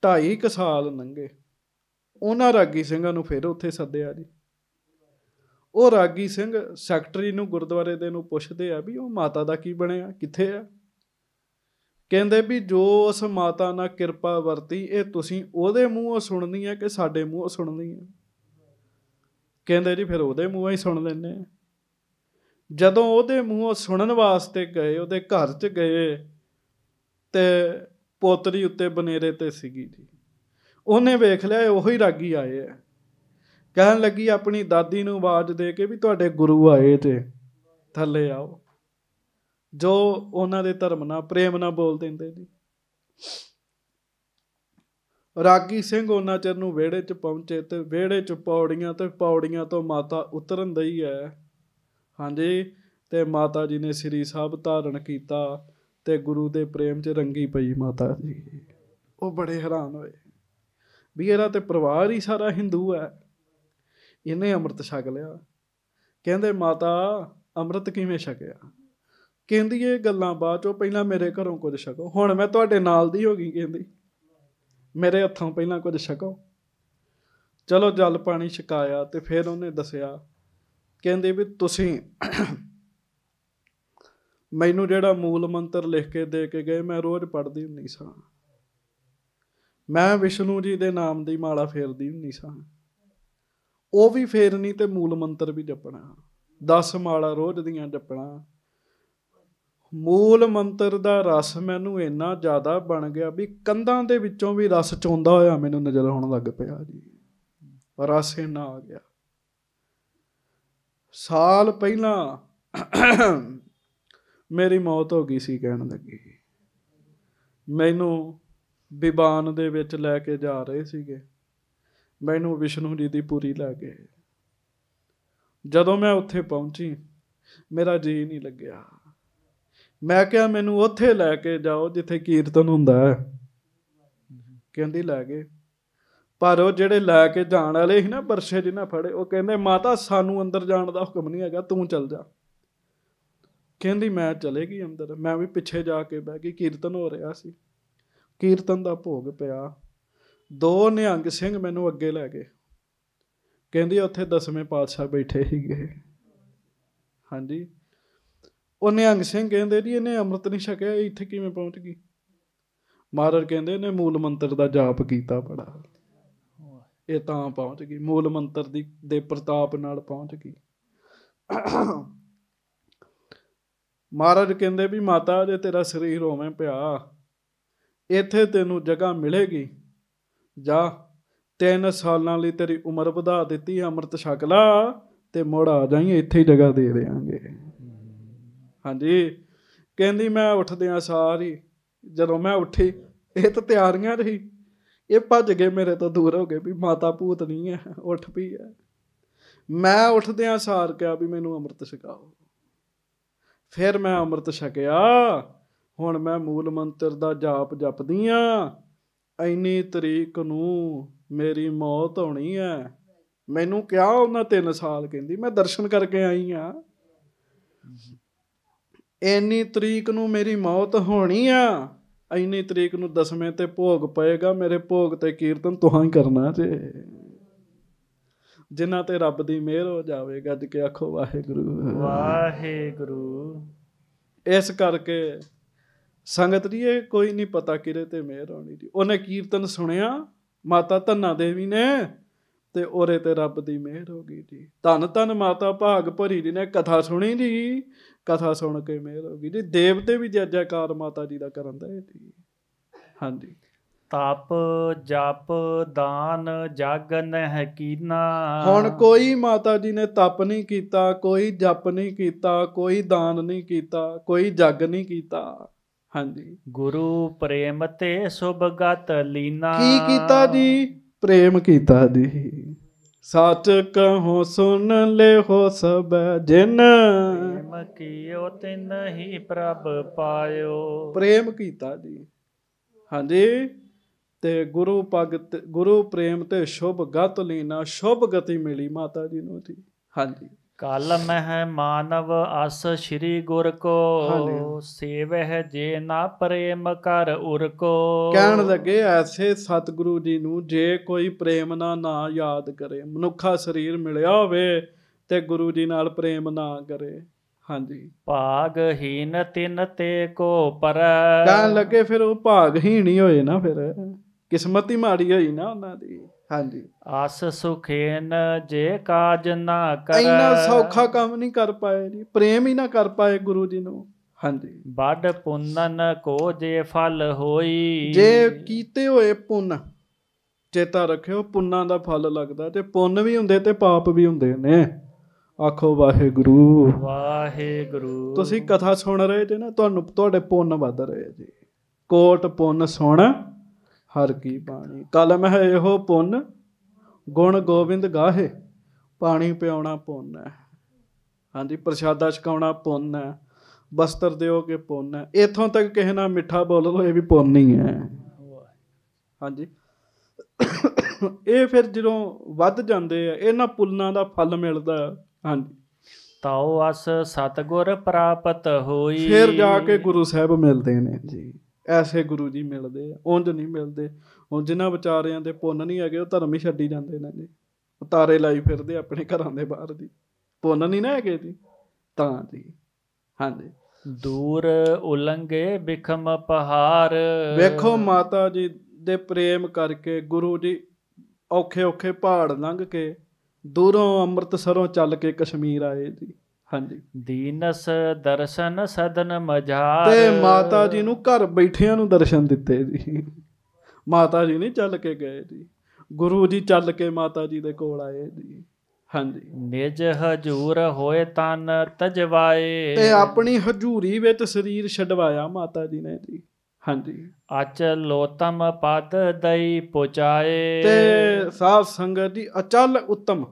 ਢਾਈ ਕ ਸਾਲ ਲੰਘੇ ਉਹਨਾਂ ਰਾਗੀ ਸਿੰਘਾਂ ਨੂੰ ਫਿਰ ਉੱਥੇ ਸੱਦਿਆ ਜੀ ਉਹ ਰਾਗੀ ਸਿੰਘ ਸੈਕਟਰੀ ਨੂੰ ਗੁਰਦੁਆਰੇ ਦੇ ਨੂੰ ਪੁੱਛਦੇ ਆ ਵੀ ਉਹ ਮਾਤਾ ਦਾ ਕੀ ਬਣਿਆ ਕਿੱਥੇ ਆ ਕਹਿੰਦੇ ਵੀ ਜੋ ਉਸ ਮਾਤਾ ਨਾਲ ਕਿਰਪਾ ਵਰਤੀ ਇਹ ਤੁਸੀਂ ਉਹਦੇ ਮੂੰਹੋਂ ਸੁਣਨੀ ਹੈ ਕਿ ਸਾਡੇ ਮੂੰਹੋਂ ਸੁਣਨੀ ਹੈ ਕਹਿੰਦੇ ਜੀ ਫਿਰ ਉਹਦੇ ਮੂੰਹੋਂ ਹੀ ਸੁਣ ਲੈਣੇ ਆ ਜਦੋਂ ਉਹਦੇ ਮੂੰਹੋਂ ਸੁਣਨ ਵਾਸਤੇ ਗਏ ਉਹਦੇ ਘਰ 'ਚ ਗਏ ਤੇ ਪੋਤਰੀ ਉੱਤੇ ਬਨੇਰੇ ਤੇ ਸੀਗੀ ਜੀ ਉਹਨੇ ਵੇਖ ਲਿਆ ਉਹੀ ਰਾਗੀ ਆਏ ਐ ਕਹਿਣ ਲੱਗੀ ਆਪਣੀ ਦਾਦੀ ਨੂੰ ਆਵਾਜ਼ ਦੇ ਕੇ ਵੀ ਤੁਹਾਡੇ ਗੁਰੂ ਆਏ ਤੇ ਥੱਲੇ ਆਓ ਜੋ ਉਹਨਾਂ ਦੇ ਧਰਮ ਨਾਲ ਪ੍ਰੇਮ ਨਾਲ ਬੋਲ ਦਿੰਦੇ ਜੀ ਰਾਗੀ ਸਿੰਘ ਉਹਨਾਂ ਚਿਰ ਨੂੰ ਵਿਹੜੇ 'ਚ ਪਹੁੰਚੇ ਤੇ ਵਿਹੜੇ 'ਚ ਪੌੜੀਆਂ ਤੇ ਪੌੜੀਆਂ ਤੋਂ ਮਾਤਾ ਉਤਰਨ ਦਈ ਹੈ ਹਾਂਜੀ ਤੇ ਮਾਤਾ ਜੀ ਨੇ ਸ੍ਰੀ ਸਾਹਿਬ ਧਾਰਨ ਕੀਤਾ ਤੇ ਗੁਰੂ ਦੇ ਪ੍ਰੇਮ 'ਚ ਰੰਗੀ ਪਈ ਮਾਤਾ ਜੀ ਉਹ ਬੜੇ ਹੈਰਾਨ ਹੋਏ ਵੀ ਇਹਦਾ ਤੇ ਪਰਿਵਾਰ ਹੀ ਸਾਰਾ ਹਿੰਦੂ ਹੈ ਇਹਨੇ ਅੰਮ੍ਰਿਤ ਛਕ ਲਿਆ ਕਹਿੰਦੇ ਮਾਤਾ ਅੰਮ੍ਰਿਤ ਕਿਵੇਂ ਛਕਿਆ ਕਹਿੰਦੀ ਇਹ ਗੱਲਾਂ ਬਾਅਦ ਚੋਂ ਪਹਿਲਾਂ ਮੇਰੇ ਘਰੋਂ ਕੁਝ ਛਕੋ ਹੁਣ ਮੈਂ ਤੁਹਾਡੇ ਨਾਲ ਦੀ ਹੋ ਗਈ ਕਹਿੰਦੀ ਮੇਰੇ ਹੱਥੋਂ ਪਹਿਲਾਂ ਕੁਝ ਛਕੋ ਚਲੋ ਜਲ ਪਾਣੀ ਛਕਾਇਆ ਤੇ ਫਿਰ ਉਹਨੇ ਦੱਸਿਆ ਕਹਿੰਦੇ ਵੀ ਤੁਸੀਂ ਮੈਨੂੰ ਜਿਹੜਾ ਮੂਲ ਮੰਤਰ ਲਿਖ ਕੇ ਦੇ ਕੇ ਗਏ ਮੈਂ ਰੋਜ਼ ਪੜ੍ਹਦੀ ਹੁੰਨੀ ਸਾਂ ਮੈਂ ਵਿਸ਼ਨੂੰ ਜੀ ਦੇ ਨਾਮ ਦੀ ਮਾਲਾ ਫੇਰਦੀ ਹੁੰਨੀ ਸਾਂ ਉਹ ਵੀ ਫੇਰਨੀ ਤੇ ਮੂਲ ਮੰਤਰ ਵੀ ਜਪਣਾ 10 ਮਾਲਾ ਰੋਜ਼ ਦੀਆਂ ਜਪਣਾ ਮੂਲ ਮੰਤਰ ਦਾ ਰਸ ਮੈਨੂੰ ਇੰਨਾ ਜ਼ਿਆਦਾ ਬਣ ਗਿਆ ਵੀ ਕੰਧਾਂ ਦੇ ਵਿੱਚੋਂ ਵੀ ਰਸ ਚੋਂਦਾ ਹੋਇਆ ਮੈਨੂੰ ਨਜ਼ਰ ਆਉਣ ਲੱਗ ਪਿਆ ਜੀ ਰਸ ਇੰਨਾ ਆ ਗਿਆ ਸਾਲ ਪਹਿਲਾਂ ਮੇਰੀ ਮੌਤ ਹੋ ਗਈ ਸੀ ਕਹਿਣ ਲੱਗੀ ਮੈਨੂੰ ਵਿਬਾਨ ਦੇ ਵਿੱਚ ਲੈ ਕੇ ਜਾ ਰਹੇ ਸੀਗੇ ਮੈਨੂੰ ਵਿਸ਼ਨੂੰ ਜੀ ਦੀ ਪੂਰੀ ਲੈ ਗਏ ਜਦੋਂ ਮੈਂ ਉੱਥੇ ਪਹੁੰਚੀ ਮੇਰਾ ਜੀ ਨਹੀਂ ਲੱਗਿਆ ਮੈਂ ਕਿਹਾ ਮੈਨੂੰ ਉੱਥੇ ਲੈ ਕੇ ਜਾਓ ਜਿੱਥੇ ਕੀਰਤਨ ਹੁੰਦਾ ਹੈ ਕਹਿੰਦੀ ਲੈ ਗਏ ਪਰ ਉਹ ਜਿਹੜੇ ਲੈ ਕੇ ਜਾਣ ਵਾਲੇ ਸੀ ਨਾ ਪਰਸੇ ਜਿਨ੍ਹਾਂ ਫੜੇ ਉਹ ਕਹਿੰਦੇ ਮਾਤਾ ਸਾਨੂੰ ਅੰਦਰ ਜਾਣ ਦਾ ਹੁਕਮ ਨਹੀਂ ਹੈਗਾ ਤੂੰ ਚੱਲ ਜਾ ਕਹਿੰਦੀ ਮੈਂ ਚਲੇਗੀ ਅੰਦਰ ਮੈਂ ਵੀ ਪਿੱਛੇ ਜਾ ਕੇ ਬਹਿ ਗਈ ਕੀਰਤਨ ਹੋ ਰਿਹਾ ਸੀ ਕੀਰਤਨ ਦਾ ਭੋਗ ਪਿਆ ਦੋ ਨਿਹੰਗ ਸਿੰਘ ਮੈਨੂੰ ਅੱਗੇ ਲੈ ਗਏ ਕਹਿੰਦੀ ਉੱਥੇ ਦਸਵੇਂ ਪਾਤਸ਼ਾਹ ਬੈਠੇ ਸੀਗੇ ਹਾਂਜੀ ਉਹ ਨਿਹੰਗ ਸਿੰਘ ਕਹਿੰਦੇ ਜੀ ਇਹਨੇ ਅੰਮ੍ਰਿਤ ਨਹੀਂ ਛਕਿਆ ਇੱਥੇ ਕਿਵੇਂ ਪਹੁੰਚ ਗਈ ਮਹਾਰਾਜ ਕਹਿੰਦੇ ਇਹਨੇ ਮੂਲ ਮੰਤਰ ਦਾ ਜਾਪ ਕੀਤਾ ਬੜਾ ਇਹ ਤਾਂ ਪਹੁੰਚ ਗਈ ਮੂਲ ਮੰਤਰ ਦੀ ਦੇ ਪ੍ਰਤਾਪ ਨਾਲ ਪਹੁੰਚ ਗਈ ਮਹਾਰਾਜ ਕਹਿੰਦੇ ਵੀ ਮਾਤਾ ਜੇ ਤੇਰਾ ਸਰੀਰ ਹੋਵੇਂ ਪਿਆ ਇੱਥੇ ਤੈਨੂੰ ਜਗ੍ਹਾ ਮਿਲੇਗੀ ਜਾ ਤਿੰਨ ਸਾਲਾਂ ਲਈ ਤੇਰੀ ਉਮਰ ਵਧਾ ਦਿੱਤੀ ਅੰਮ੍ਰਿਤ ਛਕ ਲਾ ਤੇ ਮੁੜ ਆ ਜਾਈਂ ਇੱਥੇ ਹੀ ਜਗ੍ਹਾ ਦੇ ਦੇਾਂਗੇ ਹਾਂਜੀ ਕਹਿੰਦੀ ਮੈਂ ਉੱਠਦਿਆਂ ਸਾਰੀ ਜਦੋਂ ਮੈਂ ਉੱਠੀ ਇਹ ਤਾਂ ਤਿਆਰੀਆਂ ਰਹੀ ਇਹ ਭੱਜ ਗਏ ਮੇਰੇ ਤੋਂ ਦੂਰ ਹੋ ਗਏ ਵੀ ਮਾਤਾ ਭੂਤ ਨਹੀਂ ਹੈ ਉੱਠ ਪਈ ਹੈ ਮੈਂ ਉੱਠਦਿਆਂ ਸਾਰ ਕਿਹਾ ਵੀ ਮੈਨੂੰ ਅੰਮ੍ਰਿਤ ਛਕਾਓ ਫਿਰ ਮੈਂ ਅੰਮ੍ਰਿਤ ਛਕਿਆ ਹੁਣ ਮੈਂ ਮੂਲ ਮੰਤਰ ਦਾ ਜਾਪ ਜਪਦੀ ਆ ਐਨੀ ਤਰੀਕ ਨੂੰ ਮੇਰੀ ਮੌਤ ਹੋਣੀ ਹੈ ਮੈਨੂੰ ਕਿਹਾ ਉਹਨਾਂ 3 ਸਾਲ ਕਹਿੰਦੀ ਮੈਂ ਦਰਸ਼ਨ ਕਰਕੇ ਆਈ ਆ ਐਨੀ ਤਰੀਕ ਨੂੰ ਮੇਰੀ ਮੌਤ ਹੋਣੀ ਆ ਐਨੀ ਤਰੀਕ ਨੂੰ ਦਸਵੇਂ ਤੇ ਭੋਗ ਪਏਗਾ ਮੇਰੇ ਭੋਗ ਤੇ ਕੀਰਤਨ ਤੁਹਾਂ ਹੀ ਕਰਨਾ ਜੇ ਜਿਨ੍ਹਾਂ ਤੇ ਰੱਬ ਦੀ ਮਿਹਰ ਹੋ ਜਾਵੇ ਗੱਜ ਕੇ ਆਖੋ ਵਾਹਿਗੁਰੂ ਵਾਹਿਗੁਰੂ ਇਸ ਕਰਕੇ ਸੰਗਤ ਜੀ ਇਹ ਕੋਈ ਨਹੀਂ ਪਤਾ ਕਿਰੇ ਤੇ ਮਿਹਰ ਆਉਣੀ ਜੀ ਉਹਨੇ ਕੀਰਤਨ ਸੁਣਿਆ ਮਾਤਾ ਧੰਨਾ ਦੇਵੀ ਨੇ ਤੇ ਉਹਰੇ ਤੇ ਰੱਬ ਦੀ ਮਿਹਰ ਹੋ ਗਈ ਜੀ ਧੰਨ ਧੰਨ ਮਾਤਾ ਭਾਗ ਭਰੀ ਜੀ ਨੇ ਕਥਾ ਸੁਣੀ ਜੀ ਕਥਾ ਸੁਣ ਕੇ ਮੇਰ ਹੋ ਗਈ ਜੀ ਦੇਵਤੇ ਵੀ ਜੈਕਾਰ ਮਾਤਾ ਜੀ ਦਾ ਕਰਨ ਦਾ ਹਾਂਜੀ ਤਪ ਜਪ ਦਾਨ ਜਗ ਨਹਿ ਕੀਨਾ ਹੁਣ ਕੋਈ ਮਾਤਾ ਜੀ ਨੇ ਤਪ ਨਹੀਂ ਕੀਤਾ ਕੋਈ ਜਪ ਨਹੀਂ ਕੀਤਾ ਕੋਈ ਦਾਨ ਨਹੀਂ ਕੀਤਾ ਕੋਈ ਜਗ ਨਹੀਂ ਕੀਤਾ ਹਾਂਜੀ ਗੁਰੂ ਪ੍ਰੇਮ ਤੇ ਸੁਭਗਤ ਲੀਨਾ ਕੀ ਕੀਤਾ ਜੀ ਪ੍ਰੇਮ ਕੀਤਾ ਜੀ ਸੱਚ ਕਹੋ ਸੁਣ ਲੈ ਹੋ ਸਭ ਜਿਨ ਪ੍ਰੇਮ ਕੀਓ ਤੇ ਨਹੀਂ ਪ੍ਰਭ ਪਾਇਓ ਪ੍ਰੇਮ ਕੀਤਾ ਜੀ ਹਾਂਜੀ ਤੇ ਗੁਰੂ ਭਗਤ ਗੁਰੂ ਪ੍ਰੇਮ ਤੇ ਸ਼ੁਭ ਗਤ ਲੀਨਾ ਸ਼ੁਭ ਗਤੀ ਮਿਲੀ ਮਾਤਾ ਜੀ ਨੂੰ ਜੀ ਹਾਂਜੀ ਕਲਮ ਹੈ ਮਾਨਵ ਅਸ ਸ੍ਰੀ ਗੁਰ ਕੋ ਸੇਵਹਿ ਜੇ ਨਾ ਪ੍ਰੇਮ ਕਰ ਉਰ ਕੋ ਕਹਿਣ ਲੱਗੇ ਐਸੇ ਸਤਿਗੁਰੂ ਜੀ ਨੂੰ ਜੇ ਕੋਈ ਪ੍ਰੇਮ ਨਾ ਨਾ ਯਾਦ ਕਰੇ ਮਨੁੱਖਾ ਸਰੀਰ ਮਿਲਿਆ ਹੋਵੇ ਤੇ ਗੁਰੂ ਜੀ ਨਾਲ ਪ੍ਰੇਮ ਨਾ ਕਰੇ ਹਾਂਜੀ ਭਾਗਹੀਨ ਤਿੰਨ ਤੇ ਕੋ ਪਰ ਕਹਿਣ ਲੱਗੇ ਫਿਰ ਉਹ ਭਾਗਹੀਣ ਹੀ ਹੋਏ ਨਾ ਫਿਰ ਕਿਸਮਤ ਹੀ ਮਾੜੀ ਹੋਈ ਨਾ ਉਹਨਾਂ ਦੀ ਹਾਂਜੀ ਆਸ ਸੁਖੇਨ ਜੇ ਕਾਜ ਨਾ ਕਰ ਇੰਨਾ ਸੌਖਾ ਕੰਮ ਨਹੀਂ ਕਰ ਪਾਏ ਜੀ ਪ੍ਰੇਮ ਹੀ ਨਾ ਕਰ ਪਾਏ ਗੁਰੂ ਜੀ ਨੂੰ ਹਾਂਜੀ ਵੱਡ ਪੁੰਨਨ ਕੋ ਜੇ ਫਲ ਹੋਈ ਜੇ ਕੀਤੇ ਹੋਏ ਪੁੰਨ ਚੇਤਾ ਰੱਖਿਓ ਪੁੰਨਾਂ ਦਾ ਫਲ ਲੱਗਦਾ ਤੇ ਪੁੰਨ ਵੀ ਹੁੰਦੇ ਤੇ ਪਾਪ ਵੀ ਹੁੰਦੇ ਨੇ ਆਖੋ ਵਾਹਿਗੁਰੂ ਵਾਹਿਗੁਰੂ ਤੁਸੀਂ ਕਥਾ ਸੁਣ ਰਹੇ ਤੇ ਨਾ ਤੁਹਾਨੂੰ ਤੁਹਾਡੇ ਪੁੰਨ ਵੱਧ ਰਹੇ ਜੀ ਕੋਟ ਪੁੰਨ ਸੁਣ ਹਰ ਕੀ ਬਾਣੀ ਕਲਮ ਹੈ ਇਹੋ ਪੁੰਨ ਗੁਣ ਗੋਬਿੰਦ ਗਾਹੇ ਪਾਣੀ ਪਿਉਣਾ ਪੁੰਨ ਹੈ ਹਾਂਜੀ ਪ੍ਰਸ਼ਾਦਾ ਛਕਾਉਣਾ ਪੁੰਨ ਹੈ ਬਸਤਰ ਦਿਓ ਕਿ ਪੁੰਨ ਹੈ ਇਥੋਂ ਤੱਕ ਕਿਸੇ ਨਾਲ ਮਿੱਠਾ ਬੋਲ ਲੋ ਇਹ ਵੀ ਪੁੰਨ ਹੀ ਹੈ ਹਾਂਜੀ ਇਹ ਫਿਰ ਜਦੋਂ ਵੱਧ ਜਾਂਦੇ ਆ ਇਹਨਾਂ ਪੁੰਨਾਂ ਦਾ ਫਲ ਮਿਲਦਾ ਹਾਂਜੀ ਤਾਉ ਅਸ ਸਤਗੁਰ ਪ੍ਰਾਪਤ ਹੋਈ ਫਿਰ ਜਾ ਕੇ ਗੁਰੂ ਸਾਹਿਬ ਮਿਲਦੇ ਨੇ ਜੀ ਐਸੇ ਗੁਰੂ ਜੀ ਮਿਲਦੇ ਆ ਉਂਝ ਨਹੀਂ ਮਿਲਦੇ ਹੁਣ ਜਿਨ੍ਹਾਂ ਵਿਚਾਰਿਆਂ ਦੇ ਪੁੰਨ ਨਹੀਂ ਹੈਗੇ ਉਹ ਧਰਮ ਹੀ ਛੱਡੀ ਜਾਂਦੇ ਨੇ ਜੀ ਤਾਰੇ ਲਾਈ ਫਿਰਦੇ ਆਪਣੇ ਘਰਾਂ ਦੇ ਬਾਹਰ ਦੀ ਪੁੰਨ ਨਹੀਂ ਨਾ ਹੈਗੇ ਜੀ ਤਾਂ ਜੀ ਹਾਂਜੀ ਦੂਰ ਉਲੰਗੇ ਵਿਖਮ ਪਹਾਰ ਵੇਖੋ ਮਾਤਾ ਜੀ ਦੇ ਪ੍ਰੇਮ ਕਰਕੇ ਗੁਰੂ ਜੀ ਔਖੇ ਔਖੇ ਪਹਾੜ ਲੰਘ ਕੇ ਦੂਰੋਂ ਅੰਮ੍ਰਿਤਸਰੋਂ ਚੱਲ ਕੇ ਕਸ਼ਮੀਰ ਆਏ ਜੀ ਹਾਂਜੀ ਦੀਨਸ ਦਰਸ਼ਨ ਸਦਨ ਮਜਾ ਤੇ ਮਾਤਾ ਜੀ ਨੂੰ ਘਰ ਬੈਠਿਆਂ ਨੂੰ ਦਰਸ਼ਨ ਦਿੱਤੇ ਜੀ ਮਾਤਾ ਜੀ ਨਹੀਂ ਚੱਲ ਕੇ ਗਏ ਜੀ ਗੁਰੂ ਜੀ ਚੱਲ ਕੇ ਮਾਤਾ ਜੀ ਦੇ ਕੋਲ ਆਏ ਜੀ ਹਾਂਜੀ ਨਿਜ ਹਜੂਰ ਹੋਏ ਤਨ ਤਜਵਾਏ ਤੇ ਆਪਣੀ ਹਜੂਰੀ ਵਿੱਚ ਸਰੀਰ ਛਡਵਾਇਆ ਮਾਤਾ ਜੀ ਨੇ ਜੀ ਹਾਂਜੀ ਅਚਲ ਲੋਤਮ ਪਦ ਦਈ ਪੁਚਾਏ ਤੇ ਸਾਧ ਸੰਗਤ ਦੀ ਅਚਲ ਉਤਮ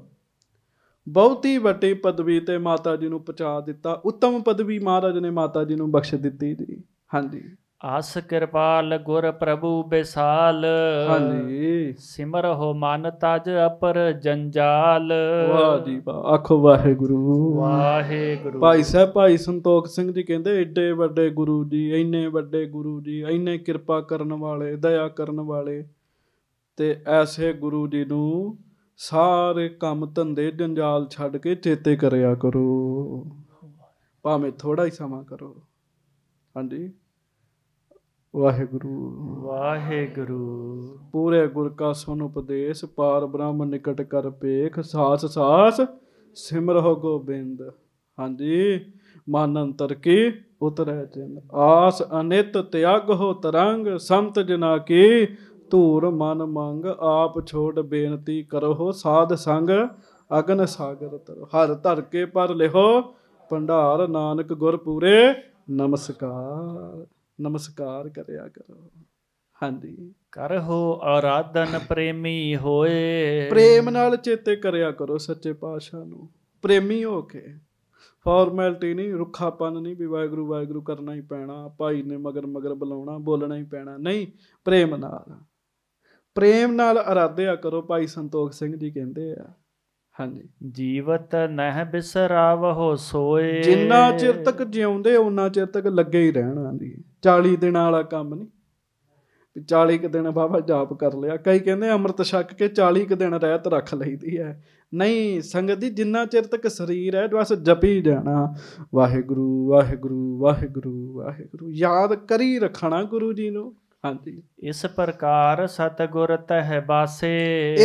ਬਹੁਤੀ ਵੱਡੀ ਪਦਵੀ ਤੇ ਮਾਤਾ ਜੀ ਨੂੰ ਪਹੁੰਚਾ ਦਿੱਤਾ ਉੱਤਮ ਪਦਵੀ ਮਹਾਰਾਜ ਨੇ ਮਾਤਾ ਜੀ ਨੂੰ ਬਖਸ਼ ਦਿੱਤੀ ਜੀ ਹਾਂਜੀ ਆਸ ਕਿਰਪਾਲ ਗੁਰ ਪ੍ਰਭੂ ਬਿਸਾਲ ਹਾਂਜੀ ਸਿਮਰ ਹੋ ਮਨ ਤਜ ਅਪਰ ਜੰਜਾਲ ਵਾਹ ਜੀ ਵਾਹ ਆਖੋ ਵਾਹਿਗੁਰੂ ਵਾਹਿਗੁਰੂ ਭਾਈ ਸਾਹਿਬ ਭਾਈ ਸੰਤੋਖ ਸਿੰਘ ਜੀ ਕਹਿੰਦੇ ਏਡੇ ਵੱਡੇ ਗੁਰੂ ਜੀ ਇੰਨੇ ਵੱਡੇ ਗੁਰੂ ਜੀ ਇੰਨੇ ਕਿਰਪਾ ਕਰਨ ਵਾਲੇ ਦਇਆ ਕਰਨ ਵਾਲੇ ਤੇ ਐਸੇ ਗੁਰੂ ਜੀ ਨੂੰ ਸਾਰੇ ਕੰਮ ਧੰਦੇ ਜੰਜਾਲ ਛੱਡ ਕੇ ਚੇਤੇ ਕਰਿਆ ਕਰੋ ਭਾਵੇਂ ਥੋੜਾ ਹੀ ਸਮਾਂ ਕਰੋ ਹਾਂਜੀ ਵਾਹਿਗੁਰੂ ਵਾਹਿਗੁਰੂ ਪੂਰੇ ਗੁਰ ਕਾ ਸੁਨ ਉਪਦੇਸ਼ ਪਾਰ ਬ੍ਰਹਮ ਨਿਕਟ ਕਰ ਪੇਖ ਸਾਸ ਸਾਸ ਸਿਮਰੋ ਗੋਬਿੰਦ ਹਾਂਜੀ ਮਨ ਅੰਤਰ ਕੀ ਉਤਰੈ ਜਿਨ ਆਸ ਅਨਿਤ ਤਿਆਗ ਹੋ ਤਰੰਗ ਸੰਤ ਜਨਾ ਕੀ ਧੂਰ ਮਨ ਮੰਗ ਆਪ ਛੋੜ ਬੇਨਤੀ ਕਰੋ ਸਾਧ ਸੰਗ ਅਗਨ ਸਾਗਰ ਤਰ ਹਰ ਧਰ ਕੇ ਪਰ ਲਿਹੋ ਭੰਡਾਰ ਨਾਨਕ ਗੁਰ ਪੂਰੇ ਨਮਸਕਾਰ ਨਮਸਕਾਰ ਕਰਿਆ ਕਰੋ ਹਾਂਜੀ ਕਰਹੋ ਆਰਾਧਨ ਪ੍ਰੇਮੀ ਹੋਏ ਪ੍ਰੇਮ ਨਾਲ ਚੇਤੇ ਕਰਿਆ ਕਰੋ ਸੱਚੇ ਪਾਤਸ਼ਾਹ ਨੂੰ ਪ੍ਰੇਮੀ ਹੋ ਕੇ ਫਾਰਮੈਲਟੀ ਨਹੀਂ ਰੁੱਖਾਪਨ ਨਹੀਂ ਵੀ ਵਾਹਿਗੁਰੂ ਵਾਹਿਗੁਰੂ ਕਰਨਾ ਹੀ ਪੈਣਾ ਭਾਈ ਨੇ ਮਗਰ ਮਗਰ ਬੁਲਾਉਣਾ ਬੋਲਣਾ ਹੀ ਪੈਣਾ ਨਹੀਂ ਪ੍ਰੇਮ ਨਾਲ ਪ੍ਰੇਮ ਨਾਲ ਅਰਾਧਿਆ ਕਰੋ ਭਾਈ ਸੰਤੋਖ ਸਿੰਘ ਜੀ ਕਹਿੰਦੇ ਆ ਹਾਂਜੀ ਜੀਵਤ ਨਹਿ ਹੋ ਸੋਏ ਜਿੰਨਾ ਚਿਰ ਤੱਕ ਜਿਉਂਦੇ ਉਹਨਾਂ ਚਿਰ ਤੱਕ ਲੱਗੇ ਹੀ ਰਹਿਣਾ ਜੀ 40 ਦਿਨਾਂ ਵਾਲਾ ਕੰਮ ਨਹੀਂ 40 ਕ ਦਿਨ ਬਾਬਾ ਜਾਪ ਕਰ ਲਿਆ ਕਈ ਕਹਿੰਦੇ ਅੰਮ੍ਰਿਤ ਛੱਕ ਕੇ 40 ਕ ਦਿਨ ਰਹਿਤ ਰੱਖ ਲਈਦੀ ਹੈ ਨਹੀਂ ਸੰਗਤ ਦੀ ਜਿੰਨਾ ਚਿਰ ਤੱਕ ਸਰੀਰ ਹੈ ਬਸ ਜਪੀ ਜਾਣਾ ਵਾਹਿਗੁਰੂ ਵਾਹਿਗੁਰੂ ਵਾਹਿਗੁਰੂ ਵਾਹਿਗੁਰੂ ਯਾਦ ਕਰੀ ਰੱਖਣਾ ਗੁਰੂ ਜੀ ਨੂੰ ਹਾਂਜੀ ਇਸ ਪ੍ਰਕਾਰ ਸਤਗੁਰ ਤਹਿ ਬਾਸੇ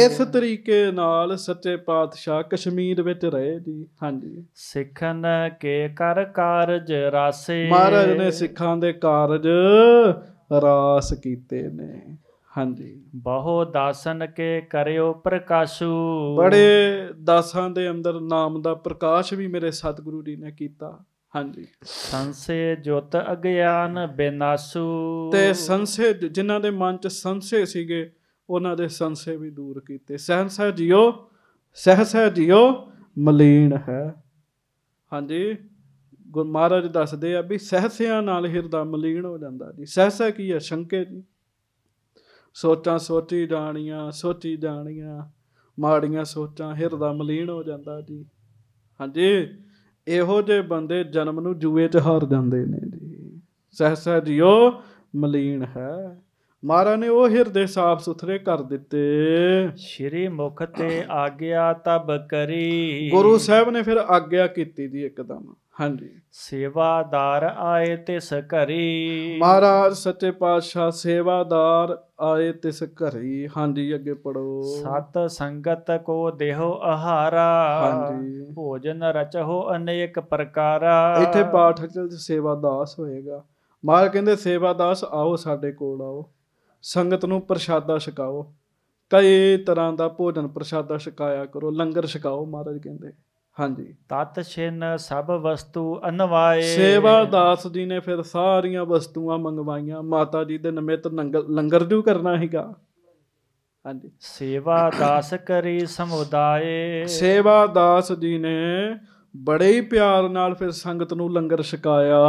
ਇਸ ਤਰੀਕੇ ਨਾਲ ਸੱਚੇ ਪਾਤਸ਼ਾਹ ਕਸ਼ਮੀਰ ਵਿੱਚ ਰਹੇ ਜੀ ਹਾਂਜੀ ਸਿੱਖਨ ਕੇ ਕਰ ਕਾਰਜ ਰਾਸੇ ਮਹਾਰਾਜ ਨੇ ਸਿੱਖਾਂ ਦੇ ਕਾਰਜ ਰਾਸ ਕੀਤੇ ਨੇ ਹਾਂਜੀ ਬਹੁ ਦਾਸਨ ਕੇ ਕਰਿਓ ਪ੍ਰਕਾਸ਼ੂ ਬੜੇ ਦਾਸਾਂ ਦੇ ਅੰਦਰ ਨਾਮ ਦਾ ਪ੍ਰਕਾਸ਼ ਵੀ ਮੇਰੇ ਸਤਿਗੁਰੂ ਜੀ ਨੇ ਕੀਤਾ ਹਾਂਜੀ ਸੰਸੇ ਜੁਤ ਅਗਿਆਨ ਬੇਨਾਸੂ ਤੇ ਸੰਸੇ ਜਿਨ੍ਹਾਂ ਦੇ ਮਨ ਚ ਸੰਸੇ ਸੀਗੇ ਉਹਨਾਂ ਦੇ ਸੰਸੇ ਵੀ ਦੂਰ ਕੀਤੇ ਸਹਸਾ ਜਿਓ ਸਹਸਾ ਜਿਓ ਮਲੀਨ ਹੈ ਹਾਂਜੀ ਗੁਰੂ ਮਹਾਰਾਜ ਦੱਸਦੇ ਆ ਵੀ ਸਹਸਿਆਂ ਨਾਲ ਹਿਰਦਾ ਮਲੀਨ ਹੋ ਜਾਂਦਾ ਜੀ ਸਹਸਾ ਕੀ ਹੈ ਸ਼ੰਕੇ ਜੀ ਸੋਚਾਂ ਸੋਚੀ ਜਾਣੀਆਂ ਸੋਚੀ ਜਾਣੀਆਂ ਮਾੜੀਆਂ ਸੋਚਾਂ ਹਿਰਦਾ ਮਲੀਨ ਹੋ ਜਾਂਦਾ ਜੀ ਹਾਂਜੀ ਇਹੋ ਜਿਹੇ ਬੰਦੇ ਜਨਮ ਨੂੰ ਜੂਏ 'ਚ ਹਾਰ ਜਾਂਦੇ ਨੇ ਜੀ ਸਹਸਾ ਜਿਓ ਮਲੀਨ ਹੈ ਮਾਰਾ ਨੇ ਉਹ ਹਿਰਦੇ ਸਾਫ਼ ਸੁਥਰੇ ਕਰ ਦਿੱਤੇ ਸ਼੍ਰੀ ਮੁਖ ਤੇ ਆਗਿਆ ਤਬ ਕਰੀ ਗੁਰੂ ਸਾਹਿਬ ਨੇ ਫਿਰ ਆਗਿਆ ਕੀਤੀ ਦੀ ਇੱਕਦਮ ਹਾਂਜੀ ਸੇਵਾਦਾਰ ਆਏ ਤਿਸ ਘਰੀ ਮਹਾਰਾਜ ਸੱਚੇ ਪਾਤਸ਼ਾਹ ਸੇਵਾਦਾਰ ਆਏ ਤਿਸ ਘਰੀ ਹਾਂਜੀ ਅੱਗੇ ਪੜੋ ਸਤ ਸੰਗਤ ਕੋ ਦੇਹੋ ਆਹਾਰਾ ਹਾਂਜੀ ਭੋਜਨ ਰਚੋ ਅਨੇਕ ਪ੍ਰਕਾਰਾ ਇੱਥੇ ਪਾਠ ਚ ਸੇਵਾਦਾਸ ਹੋਏਗਾ ਮਹਾਰਾਜ ਕਹਿੰਦੇ ਸੇਵਾਦਾਸ ਆਓ ਸਾਡੇ ਕੋਲ ਆਓ ਸੰਗਤ ਨੂੰ ਪ੍ਰਸ਼ਾਦਾ ਛਕਾਓ ਕਈ ਤਰ੍ਹਾਂ ਦਾ ਭੋਜਨ ਪ੍ਰਸ਼ਾਦਾ ਛਕਾਇਆ ਕਰੋ ਲੰਗਰ ਛਕਾਓ ਮਹਾਰਾਜ ਕਹਿੰਦੇ ਹਾਂਜੀ ਤਤ ਛਿਨ ਸਭ ਵਸਤੂ ਅਨਵਾਏ ਸੇਵਾ ਦਾਸ ਜੀ ਨੇ ਫਿਰ ਸਾਰੀਆਂ ਵਸਤੂਆਂ ਮੰਗਵਾਈਆਂ ਮਾਤਾ ਜੀ ਦੇ ਨਿਮਿਤ ਲੰਗਰ ਜੂ ਕਰਨਾ ਹੈਗਾ ਹਾਂਜੀ ਸੇਵਾ ਦਾਸ ਕਰੀ ਸਮੁਦਾਏ ਸੇਵਾ ਦਾਸ ਜੀ ਨੇ ਬੜੇ ਹੀ ਪਿਆਰ ਨਾਲ ਫਿਰ ਸੰਗਤ ਨੂੰ ਲੰਗਰ ਛਕਾਇਆ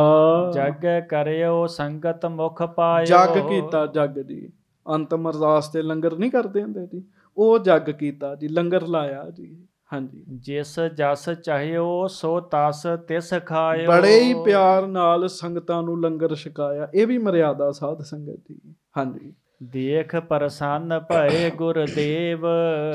ਜਗ ਕਰਿਓ ਸੰਗਤ ਮੁਖ ਪਾਇਓ ਜਗ ਕੀਤਾ ਜਗ ਜੀ ਅੰਤਮ ਅਰਦਾਸ ਤੇ ਲੰਗਰ ਨਹੀਂ ਕਰਦੇ ਹੁੰਦੇ ਜੀ ਉਹ ਜਗ ਕੀਤਾ ਜੀ ਲੰਗਰ ਲਾਇਆ ਜੀ ਹਾਂਜੀ ਜਿਸ ਜਸ ਚਾਹਿਓ ਸੋ ਤਸ ਤਿਸ ਖਾਇਓ ਬੜੇ ਹੀ ਪਿਆਰ ਨਾਲ ਸੰਗਤਾਂ ਨੂੰ ਲੰਗਰ ਛਕਾਇਆ ਇਹ ਵੀ ਮਰਿਆਦਾ ਸਾਧ ਸੰਗਤ ਦੀ ਹਾਂਜੀ ਦੇਖ ਪਰਸੰਨ ਭਏ ਗੁਰਦੇਵ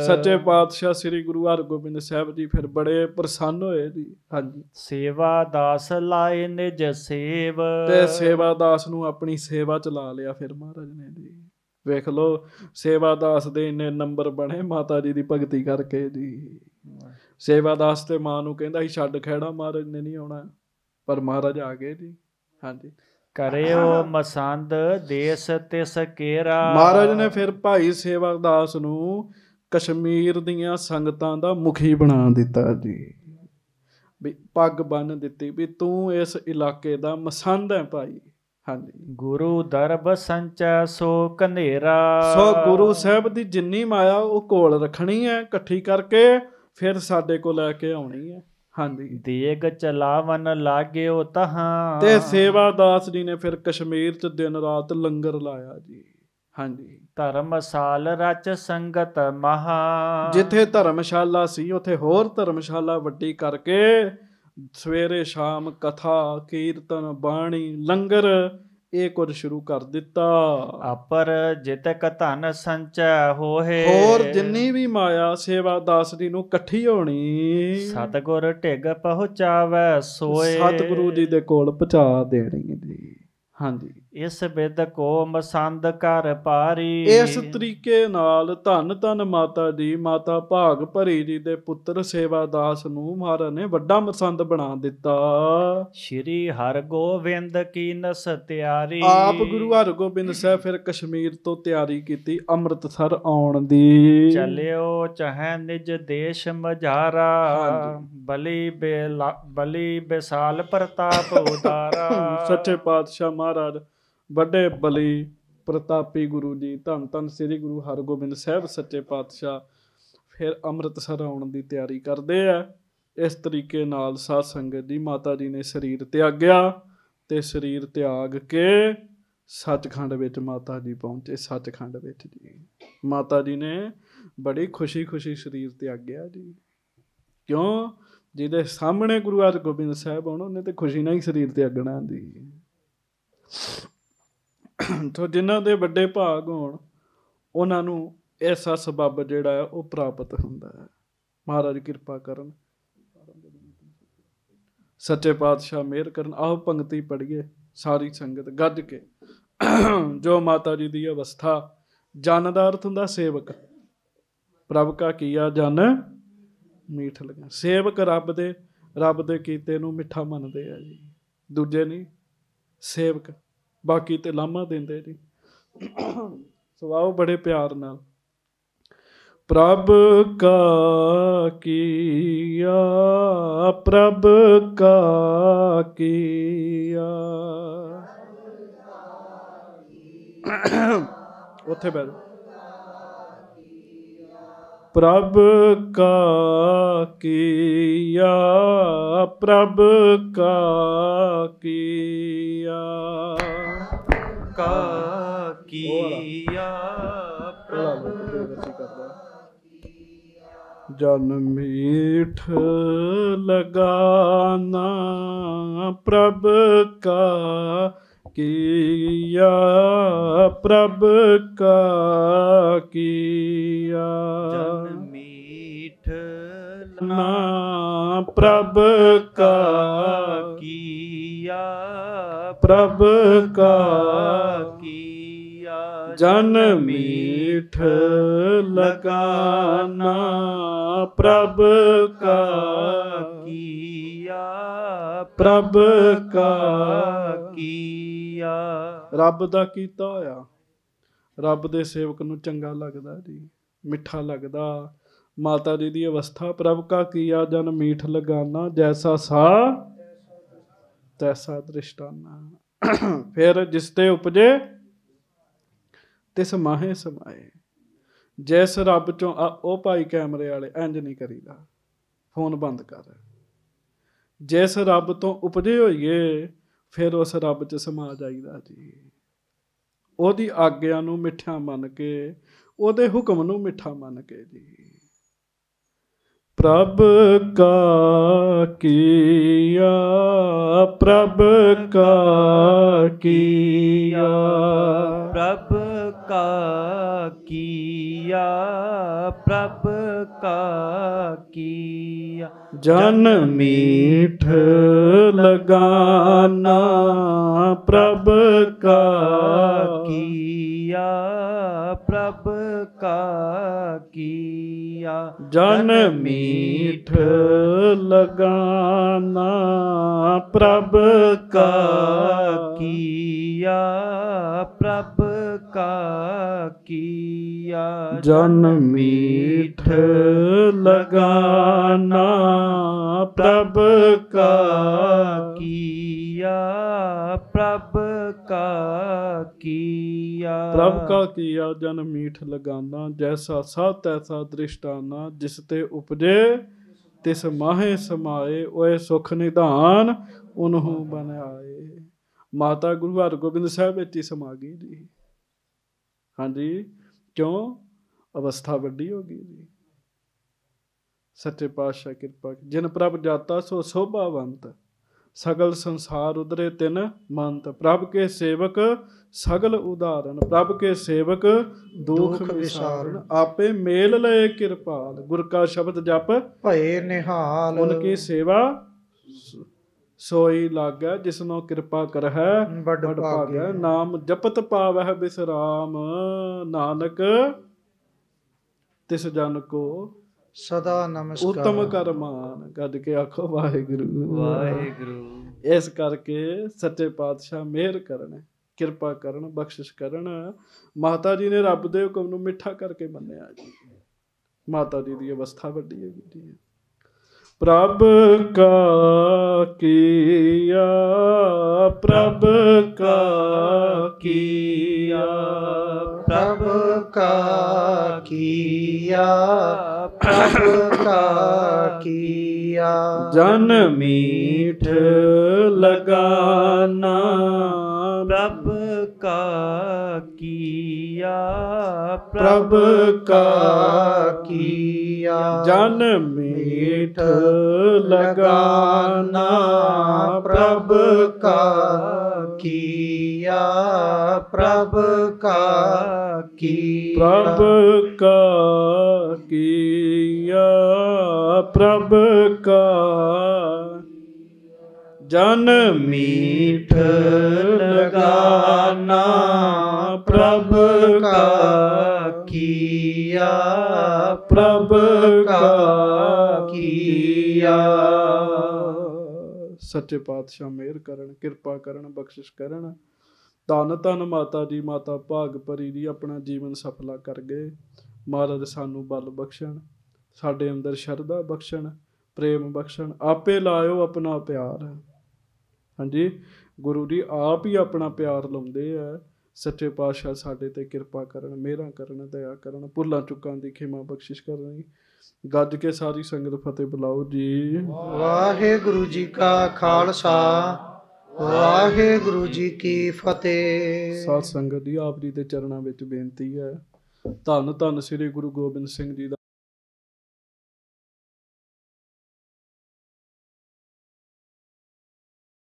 ਸੱਚੇ ਪਾਤਸ਼ਾਹ ਸ੍ਰੀ ਗੁਰੂ ਹਰਗੋਬਿੰਦ ਸਾਹਿਬ ਜੀ ਫਿਰ ਬੜੇ ਪ੍ਰਸੰਨ ਹੋਏ ਜੀ ਹਾਂਜੀ ਸੇਵਾ ਦਾਸ ਲਾਏ ਨਿਜ ਸੇਵ ਤੇ ਸੇਵਾ ਦਾਸ ਨੂੰ ਆਪਣੀ ਸੇਵਾ ਚ ਲਾ ਲਿਆ ਫਿਰ ਮਹਾਰਾਜ ਨੇ ਜੀ ਵੇਖ ਲੋ ਸੇਵਾ ਦਾਸ ਦੇ ਇੰਨੇ ਨੰਬਰ ਬਣੇ ਮਾਤਾ ਜੀ ਦੀ ਭਗਤੀ ਕਰਕੇ ਜੀ ਸੇਵਾ ਦਾਸ ਤੇ ਮਾਂ ਨੂੰ ਕਹਿੰਦਾ ਸੀ ਛੱਡ ਖੈੜਾ ਮਹਾਰਾਜ ਨੇ ਨਹੀਂ ਆਉਣਾ ਪਰ ਮਹਾਰਾਜ ਆ ਗਏ ਜੀ ਹਾਂਜੀ ਕਰੇ ਉਹ ਮਸੰਦ ਦੇਸ ਤੇ ਸਕੇਰਾ ਮਹਾਰਾਜ ਨੇ ਫਿਰ ਭਾਈ ਦਾਸ ਨੂੰ ਕਸ਼ਮੀਰ ਦੀਆਂ ਸੰਗਤਾਂ ਦਾ ਮੁਖੀ ਬਣਾ ਦਿੱਤਾ ਜੀ ਵੀ ਪੱਗ ਬੰਨ ਦਿੱਤੀ ਵੀ ਤੂੰ ਇਸ ਇਲਾਕੇ ਦਾ ਮਸੰਦ ਹੈ ਭਾਈ ਹਾਂਜੀ ਗੁਰੂ ਦਰਬ ਸੰਚਾ ਸੋ ਕਨੇਰਾ ਸੋ ਗੁਰੂ ਸਾਹਿਬ ਦੀ ਜਿੰਨੀ ਮਾਇਆ ਉਹ ਕੋਲ ਰੱਖਣੀ ਹੈ ਇਕੱਠੀ ਕਰਕੇ ਫਿਰ ਸਾਡੇ ਕੋਲ ਲੈ ਕੇ ਆਉਣੀ ਹੈ ਹਾਂਜੀ ਦੇਗ ਚਲਾਵਨ ਲਾਗਿਓ ਤਹਾਂ ਤੇ ਸੇਵਾ ਦਾਸ ਜੀ ਨੇ ਫਿਰ ਕਸ਼ਮੀਰ ਚ ਦਿਨ ਰਾਤ ਲੰਗਰ ਲਾਇਆ ਜੀ ਹਾਂਜੀ ਧਰਮਸ਼ਾਲ ਰਚ ਸੰਗਤ ਮਹਾ ਜਿੱਥੇ ਧਰਮਸ਼ਾਲਾ ਸੀ ਉਥੇ ਹੋਰ ਧਰਮਸ਼ਾਲਾ ਵੱਡੀ ਕਰਕੇ ਸਵੇਰੇ ਸ਼ਾਮ ਕਥਾ ਕੀਰਤਨ ਬਾਣੀ ਲੰਗਰ ਇਹ ਕੁਝ ਸ਼ੁਰੂ ਕਰ ਦਿੱਤਾ ਆਪਰ ਜਿਤਕ ਧਨ ਸੰਚੈ ਹੋਏ ਹੋਰ ਜਿੰਨੀ ਵੀ ਮਾਇਆ ਸੇਵਾ ਦਾਸ ਦੀ ਨੂੰ ਇਕੱਠੀ ਹੋਣੀ ਸਤਗੁਰ ਢਿੱਗ ਪਹੁੰਚਾਵੇ ਸੋਏ ਸਤਗੁਰੂ ਜੀ ਦੇ ਕੋਲ ਪਹੁੰਚਾ ਦੇਣੀ ਜੀ ਹਾਂਜੀ ਇਸ ਬਿਦ ਕੋ ਮਸੰਦ ਕਰ ਪਾਰੀ ਇਸ ਤਰੀਕੇ ਨਾਲ ਧੰਨ ਧੰਨ ਮਾਤਾ ਦੀ ਮਾਤਾ ਭਾਗ ਭਰੀ ਜੀ ਦੇ ਪੁੱਤਰ ਸੇਵਾਦਾਸ ਨੂੰ ਮਹਾਰਾ ਨੇ ਵੱਡਾ ਮਸੰਦ ਬਣਾ ਦਿੱਤਾ ਸ਼੍ਰੀ ਹਰਗੋਬਿੰਦ ਕੀ ਨਸ ਤਿਆਰੀ ਆਪ ਗੁਰੂ ਹਰਗੋਬਿੰਦ ਸਾਹਿਬ ਫਿਰ ਕਸ਼ਮੀਰ ਤੋਂ ਤਿਆਰੀ ਕੀਤੀ ਅੰਮ੍ਰਿਤਸਰ ਆਉਣ ਦੀ ਚੱਲਿਓ ਚਾਹੇ ਨਿਜ ਦੇਸ਼ ਮਝਾਰਾ ਬਲੀ ਬਲੀ ਬਿਸਾਲ ਪ੍ਰਤਾਪ ਉਤਾਰਾ ਸੱਚੇ ਪਾਤਸ਼ਾਹ ਮਹਾਰਾਜ ਵੱਡੇ ਬਲੀ ਪ੍ਰਤਾਪੀ ਗੁਰੂ ਜੀ ਧੰਨ ਧੰਨ ਸ੍ਰੀ ਗੁਰੂ ਹਰਗੋਬਿੰਦ ਸਾਹਿਬ ਸੱਚੇ ਪਾਤਸ਼ਾਹ ਫਿਰ ਅੰਮ੍ਰਿਤਸਰ ਆਉਣ ਦੀ ਤਿਆਰੀ ਕਰਦੇ ਆ ਇਸ ਤਰੀਕੇ ਨਾਲ ਸਾਧ ਸੰਗਤ ਦੀ ਮਾਤਾ ਜੀ ਨੇ ਸਰੀਰ ਤਿਆਗਿਆ ਤੇ ਸਰੀਰ ਤਿਆਗ ਕੇ ਸੱਚਖੰਡ ਵਿੱਚ ਮਾਤਾ ਜੀ ਪਹੁੰਚੇ ਸੱਚਖੰਡ ਵਿੱਚ ਜੀ ਮਾਤਾ ਜੀ ਨੇ ਬੜੀ ਖੁਸ਼ੀ-ਖੁਸ਼ੀ ਸਰੀਰ ਤਿਆਗਿਆ ਜੀ ਕਿਉਂ ਜਿਹਦੇ ਸਾਹਮਣੇ ਗੁਰੂ ਗੋਬਿੰਦ ਸਾਹਿਬ ਉਹਨਾਂ ਉਹਨੇ ਤੇ ਖੁਸ਼ੀ ਨਾਲ ਹੀ ਸਰੀਰ ਤਿਆਗਣਾ ਜੀ ਤੋਂ ਜਿਨ੍ਹਾਂ ਦੇ ਵੱਡੇ ਭਾਗ ਹੋਣ ਉਹਨਾਂ ਨੂੰ ਐਸਾ ਸਬੱਬ ਜਿਹੜਾ ਹੈ ਉਹ ਪ੍ਰਾਪਤ ਹੁੰਦਾ ਹੈ ਮਹਾਰਾਜ ਕਿਰਪਾ ਕਰਨ ਸੱਚੇ ਪਾਤਸ਼ਾਹ ਮਿਹਰ ਕਰਨ ਆਹ ਪੰਕਤੀ ਪੜੀਏ ਸਾਰੀ ਸੰਗਤ ਗੱਜ ਕੇ ਜੋ ਮਾਤਾ ਜੀ ਦੀ ਅਵਸਥਾ ਜਨ ਦਾ ਅਰਥ ਹੁੰਦਾ ਸੇਵਕ ਪ੍ਰਭ ਕਾ ਕੀਆ ਜਨ ਮੀਠ ਲਗਾ ਸੇਵਕ ਰੱਬ ਦੇ ਰੱਬ ਦੇ ਕੀਤੇ ਨੂੰ ਮਿੱਠਾ ਮੰਨਦੇ ਆ ਜੀ ਦੂਜੇ ਨਹੀਂ ਸੇਵਕ ਬਾਕੀ ਤੇ ਲਾਮਾ ਦਿੰਦੇ ਜੀ ਸਵਾਉ ਬੜੇ ਪਿਆਰ ਨਾਲ ਪ੍ਰਭ ਕਾ ਕੀਆ ਪ੍ਰਭ ਕਾ ਕੀਆ ਉੱਥੇ ਬੈਠ ਪ੍ਰਭ ਕਾ ਕੀਆ ਪ੍ਰਭ ਕਾ ਕੀਆ ਕਾ ਕੀਆ ਜਨ ਮੀਠ ਲਗਾਨਾ ਪ੍ਰਭ ਕਾ ਕੀਆ ਪ੍ਰਭ ਕਾ ਕੀਆ ਜਨ ਮੀਠ ਨਾ ਪ੍ਰਭ ਕਾ ਕੀਆ ਪ੍ਰਭ ਕਾ ਜਨ ਮੀਠ ਲਗਾਨਾ ਪ੍ਰਭ ਕਾ ਕੀਆ ਪ੍ਰਭ ਕਾ ਕੀਆ ਰੱਬ ਦਾ ਕੀਤਾ ਹੋਇਆ ਰੱਬ ਦੇ ਸੇਵਕ ਨੂੰ ਚੰਗਾ ਲੱਗਦਾ ਜੀ ਮਿੱਠਾ ਲੱਗਦਾ ਮਾਤਾ ਜੀ ਦੀ ਅਵਸਥਾ ਪ੍ਰਭ ਕਾ ਕੀਆ ਜਨ ਮੀਠ ਲਗਾਨਾ ਜੈਸਾ ਸਾ ਤੈਸਾ ਦ੍ਰਿਸ਼ਟਾਨਾ ਫਿਰ ਜਿਸ ਤੇ ਉਪਜੇ ਤੇ ਸਮਾਹੇ ਸਮਾਏ ਜੈਸ ਰੱਬ ਚੋਂ ਉਹ ਭਾਈ ਕੈਮਰੇ ਵਾਲੇ ਇੰਜ ਨਹੀਂ ਕਰੀਦਾ ਫੋਨ ਬੰਦ ਕਰ ਜੈਸ ਰੱਬ ਤੋਂ ਉਪਜੇ ਹੋਈਏ ਫਿਰ ਉਸ ਰੱਬ 'ਚ ਸਮਾ ਜਾਈਦਾ ਜੀ ਉਹਦੀ ਆਗਿਆ ਨੂੰ ਮਿੱਠਾ ਮੰਨ ਕੇ ਉਹਦੇ ਹੁਕਮ ਨੂੰ ਮਿੱਠਾ ਮੰਨ ਕੇ ਜੀ ਪ੍ਰਭ ਕਾ ਕੀਆ ਪ੍ਰਭ ਕਾ ਕੀਆ ਪ੍ਰਭ का किया प्रभ का किया जन मीठ लगाना प्रभ का किया प्रभ का किया जन मीठ लगाना प्रभ का किया प्रभ ਕਾ ਕੀਆ ਜਨ ਮੀਠ ਲਗਾਨਾ ਪ੍ਰਭ ਕਾ ਕੀਆ ਪ੍ਰਭ ਕਾ ਕੀਆ ਪ੍ਰਭ ਕਾ ਕੀਆ ਜਨ ਮੀਠ ਲਗਾਨਾ ਜੈਸਾ ਸਾ ਤੈਸਾ ਦ੍ਰਿਸ਼ਟਾਨਾ ਜਿਸ ਤੇ ਉਪਜੇ ਤਿਸ ਮਾਹੇ ਸਮਾਏ ਓਏ ਸੁਖ ਨਿਧਾਨ ਉਹਨੂੰ ਬਨਾਏ ਮਾਤਾ ਗੁਰੂ ਹਰਗੋਬਿੰਦ ਸਾਹਿਬ ਇੱਥੇ ਹੀ ਸਮਾ ਗਈ ਜੀ ਹਾਂਜੀ ਕਿਉਂ ਅਵਸਥਾ ਵੱਡੀ ਹੋ ਗਈ ਜੀ ਸੱਚੇ ਪਾਤਸ਼ਾਹ ਕਿਰਪਾ ਜਿਨ ਪ੍ਰਭ ਜਾਤਾ ਸੋ ਸੋਭਾਵੰਤ ਸਗਲ ਸੰਸਾਰ ਉਦਰੇ ਤਿਨ ਮੰਤ ਪ੍ਰਭ ਕੇ ਸੇਵਕ ਸਗਲ ਉਦਾਰਨ ਪ੍ਰਭ ਕੇ ਸੇਵਕ ਦੁਖ ਵਿਸਾਰਨ ਆਪੇ ਮੇਲ ਲਏ ਕਿਰਪਾਲ ਗੁਰ ਕਾ ਸ਼ਬਦ ਜਪ ਭਏ ਨਿਹਾਲ ਉਨ ਕੀ ਸੇਵਾ ਸੋਈ ਲਾਗੈ ਜਿਸਨੋ ਕਿਰਪਾ ਕਰਹਿ ਵੱਡ ਭਾਗੈ ਨਾਮ ਜਪਤ ਪਾਵਹਿ ਬਿਸਰਾਮ ਨਾਨਕ ਤਿਸ ਜਨ ਕੋ ਸਦਾ ਨਮਸਕਾਰ ਉਤਮ ਕਰਮਾਨ ਗੱਦ ਕੇ ਆਖੋ ਵਾਹਿਗੁਰੂ ਵਾਹਿਗੁਰੂ ਇਸ ਕਰਕੇ ਸੱਚੇ ਪਾਤਸ਼ਾਹ ਮਿਹਰ ਕਰਨ ਕਿਰਪਾ ਕਰਨ ਬਖਸ਼ਿਸ਼ ਕਰਨ ਮਾਤਾ ਜੀ ਨੇ ਰੱਬ ਦੇ ਹੁਕਮ ਨੂੰ ਮਿੱਠਾ ਕਰਕੇ ਮੰਨਿਆ ਜੀ ਮਾਤਾ ਜੀ ਦੀ ਅਵਸਥਾ ਵੱਡੀ ਹੈ ਜੀ प्रभ का किया प्रभ का किया प्रभ का किया प्रभ का किया जन मीठ लगाना प्रभ का किया प्रभ का किया ਕੀਆ ਜਨ ਮੀਠ ਲਗਾਨਾ ਪ੍ਰਭ ਕਾ ਕੀਆ ਪ੍ਰਭ ਕਾ ਕੀ ਪ੍ਰਭ ਕਾ ਕੀਆ ਪ੍ਰਭ ਕਾ ਜਨ ਮੀਠ ਲਗਾਨਾ ਪ੍ਰਭ ਕਾ ਕੀਆ ਕੀਆ ਸੱਚੇ ਪਾਤਸ਼ਾਹ ਮਿਹਰ ਕਰਨ ਕਿਰਪਾ ਕਰਨ ਬਖਸ਼ਿਸ਼ ਕਰਨ ਤਨ ਤਨ ਮਾਤਾ ਜੀ ਮਾਤਾ ਭਾਗ ਪਰੀ ਦੀ ਆਪਣਾ ਜੀਵਨ ਸਫਲਾ ਕਰ ਗਏ ਮਹਾਰਾਜ ਸਾਨੂੰ ਬਲ ਬਖਸ਼ਣ ਸਾਡੇ ਅੰਦਰ ਸ਼ਰਧਾ ਬਖਸ਼ਣ ਪ੍ਰੇਮ ਬਖਸ਼ਣ ਆਪੇ ਲਾਇਓ ਆਪਣਾ ਪਿਆਰ ਹਾਂਜੀ ਗੁਰੂ ਜੀ ਆਪ ਹੀ ਆਪਣਾ ਪਿਆਰ ਲਾਉਂਦੇ ਆ ਸੱਚੇ ਪਾਤਸ਼ਾਹ ਸਾਡੇ ਤੇ ਕਿਰਪਾ ਕਰਨ ਮਿਹਰਾਂ ਕਰਨ ਦਇਆ ਕਰਨ ਪੁੱਲਾਂ ਚੁੱਕਾਂ ਦੀ ਖਿਮਾ ਬਖਸ਼ਿਸ਼ ਕਰਨੀ ਗੱਜ ਕੇ ਸਾਰੀ ਸੰਗਤ ਫਤਿਹ ਬੁਲਾਓ ਜੀ ਵਾਹਿਗੁਰੂ ਜੀ ਕਾ ਖਾਲਸਾ ਵਾਹਿਗੁਰੂ ਜੀ ਕੀ ਫਤਿਹ ਸਤ ਸੰਗਤ ਦੀ ਆਪ ਜੀ ਦੇ ਚਰਨਾਂ ਵਿੱਚ ਬੇਨਤੀ ਹੈ ਧੰਨ ਧੰਨ ਸ੍ਰੀ ਗੁਰੂ ਗੋਬਿੰਦ ਸਿੰਘ ਜੀ ਦਾ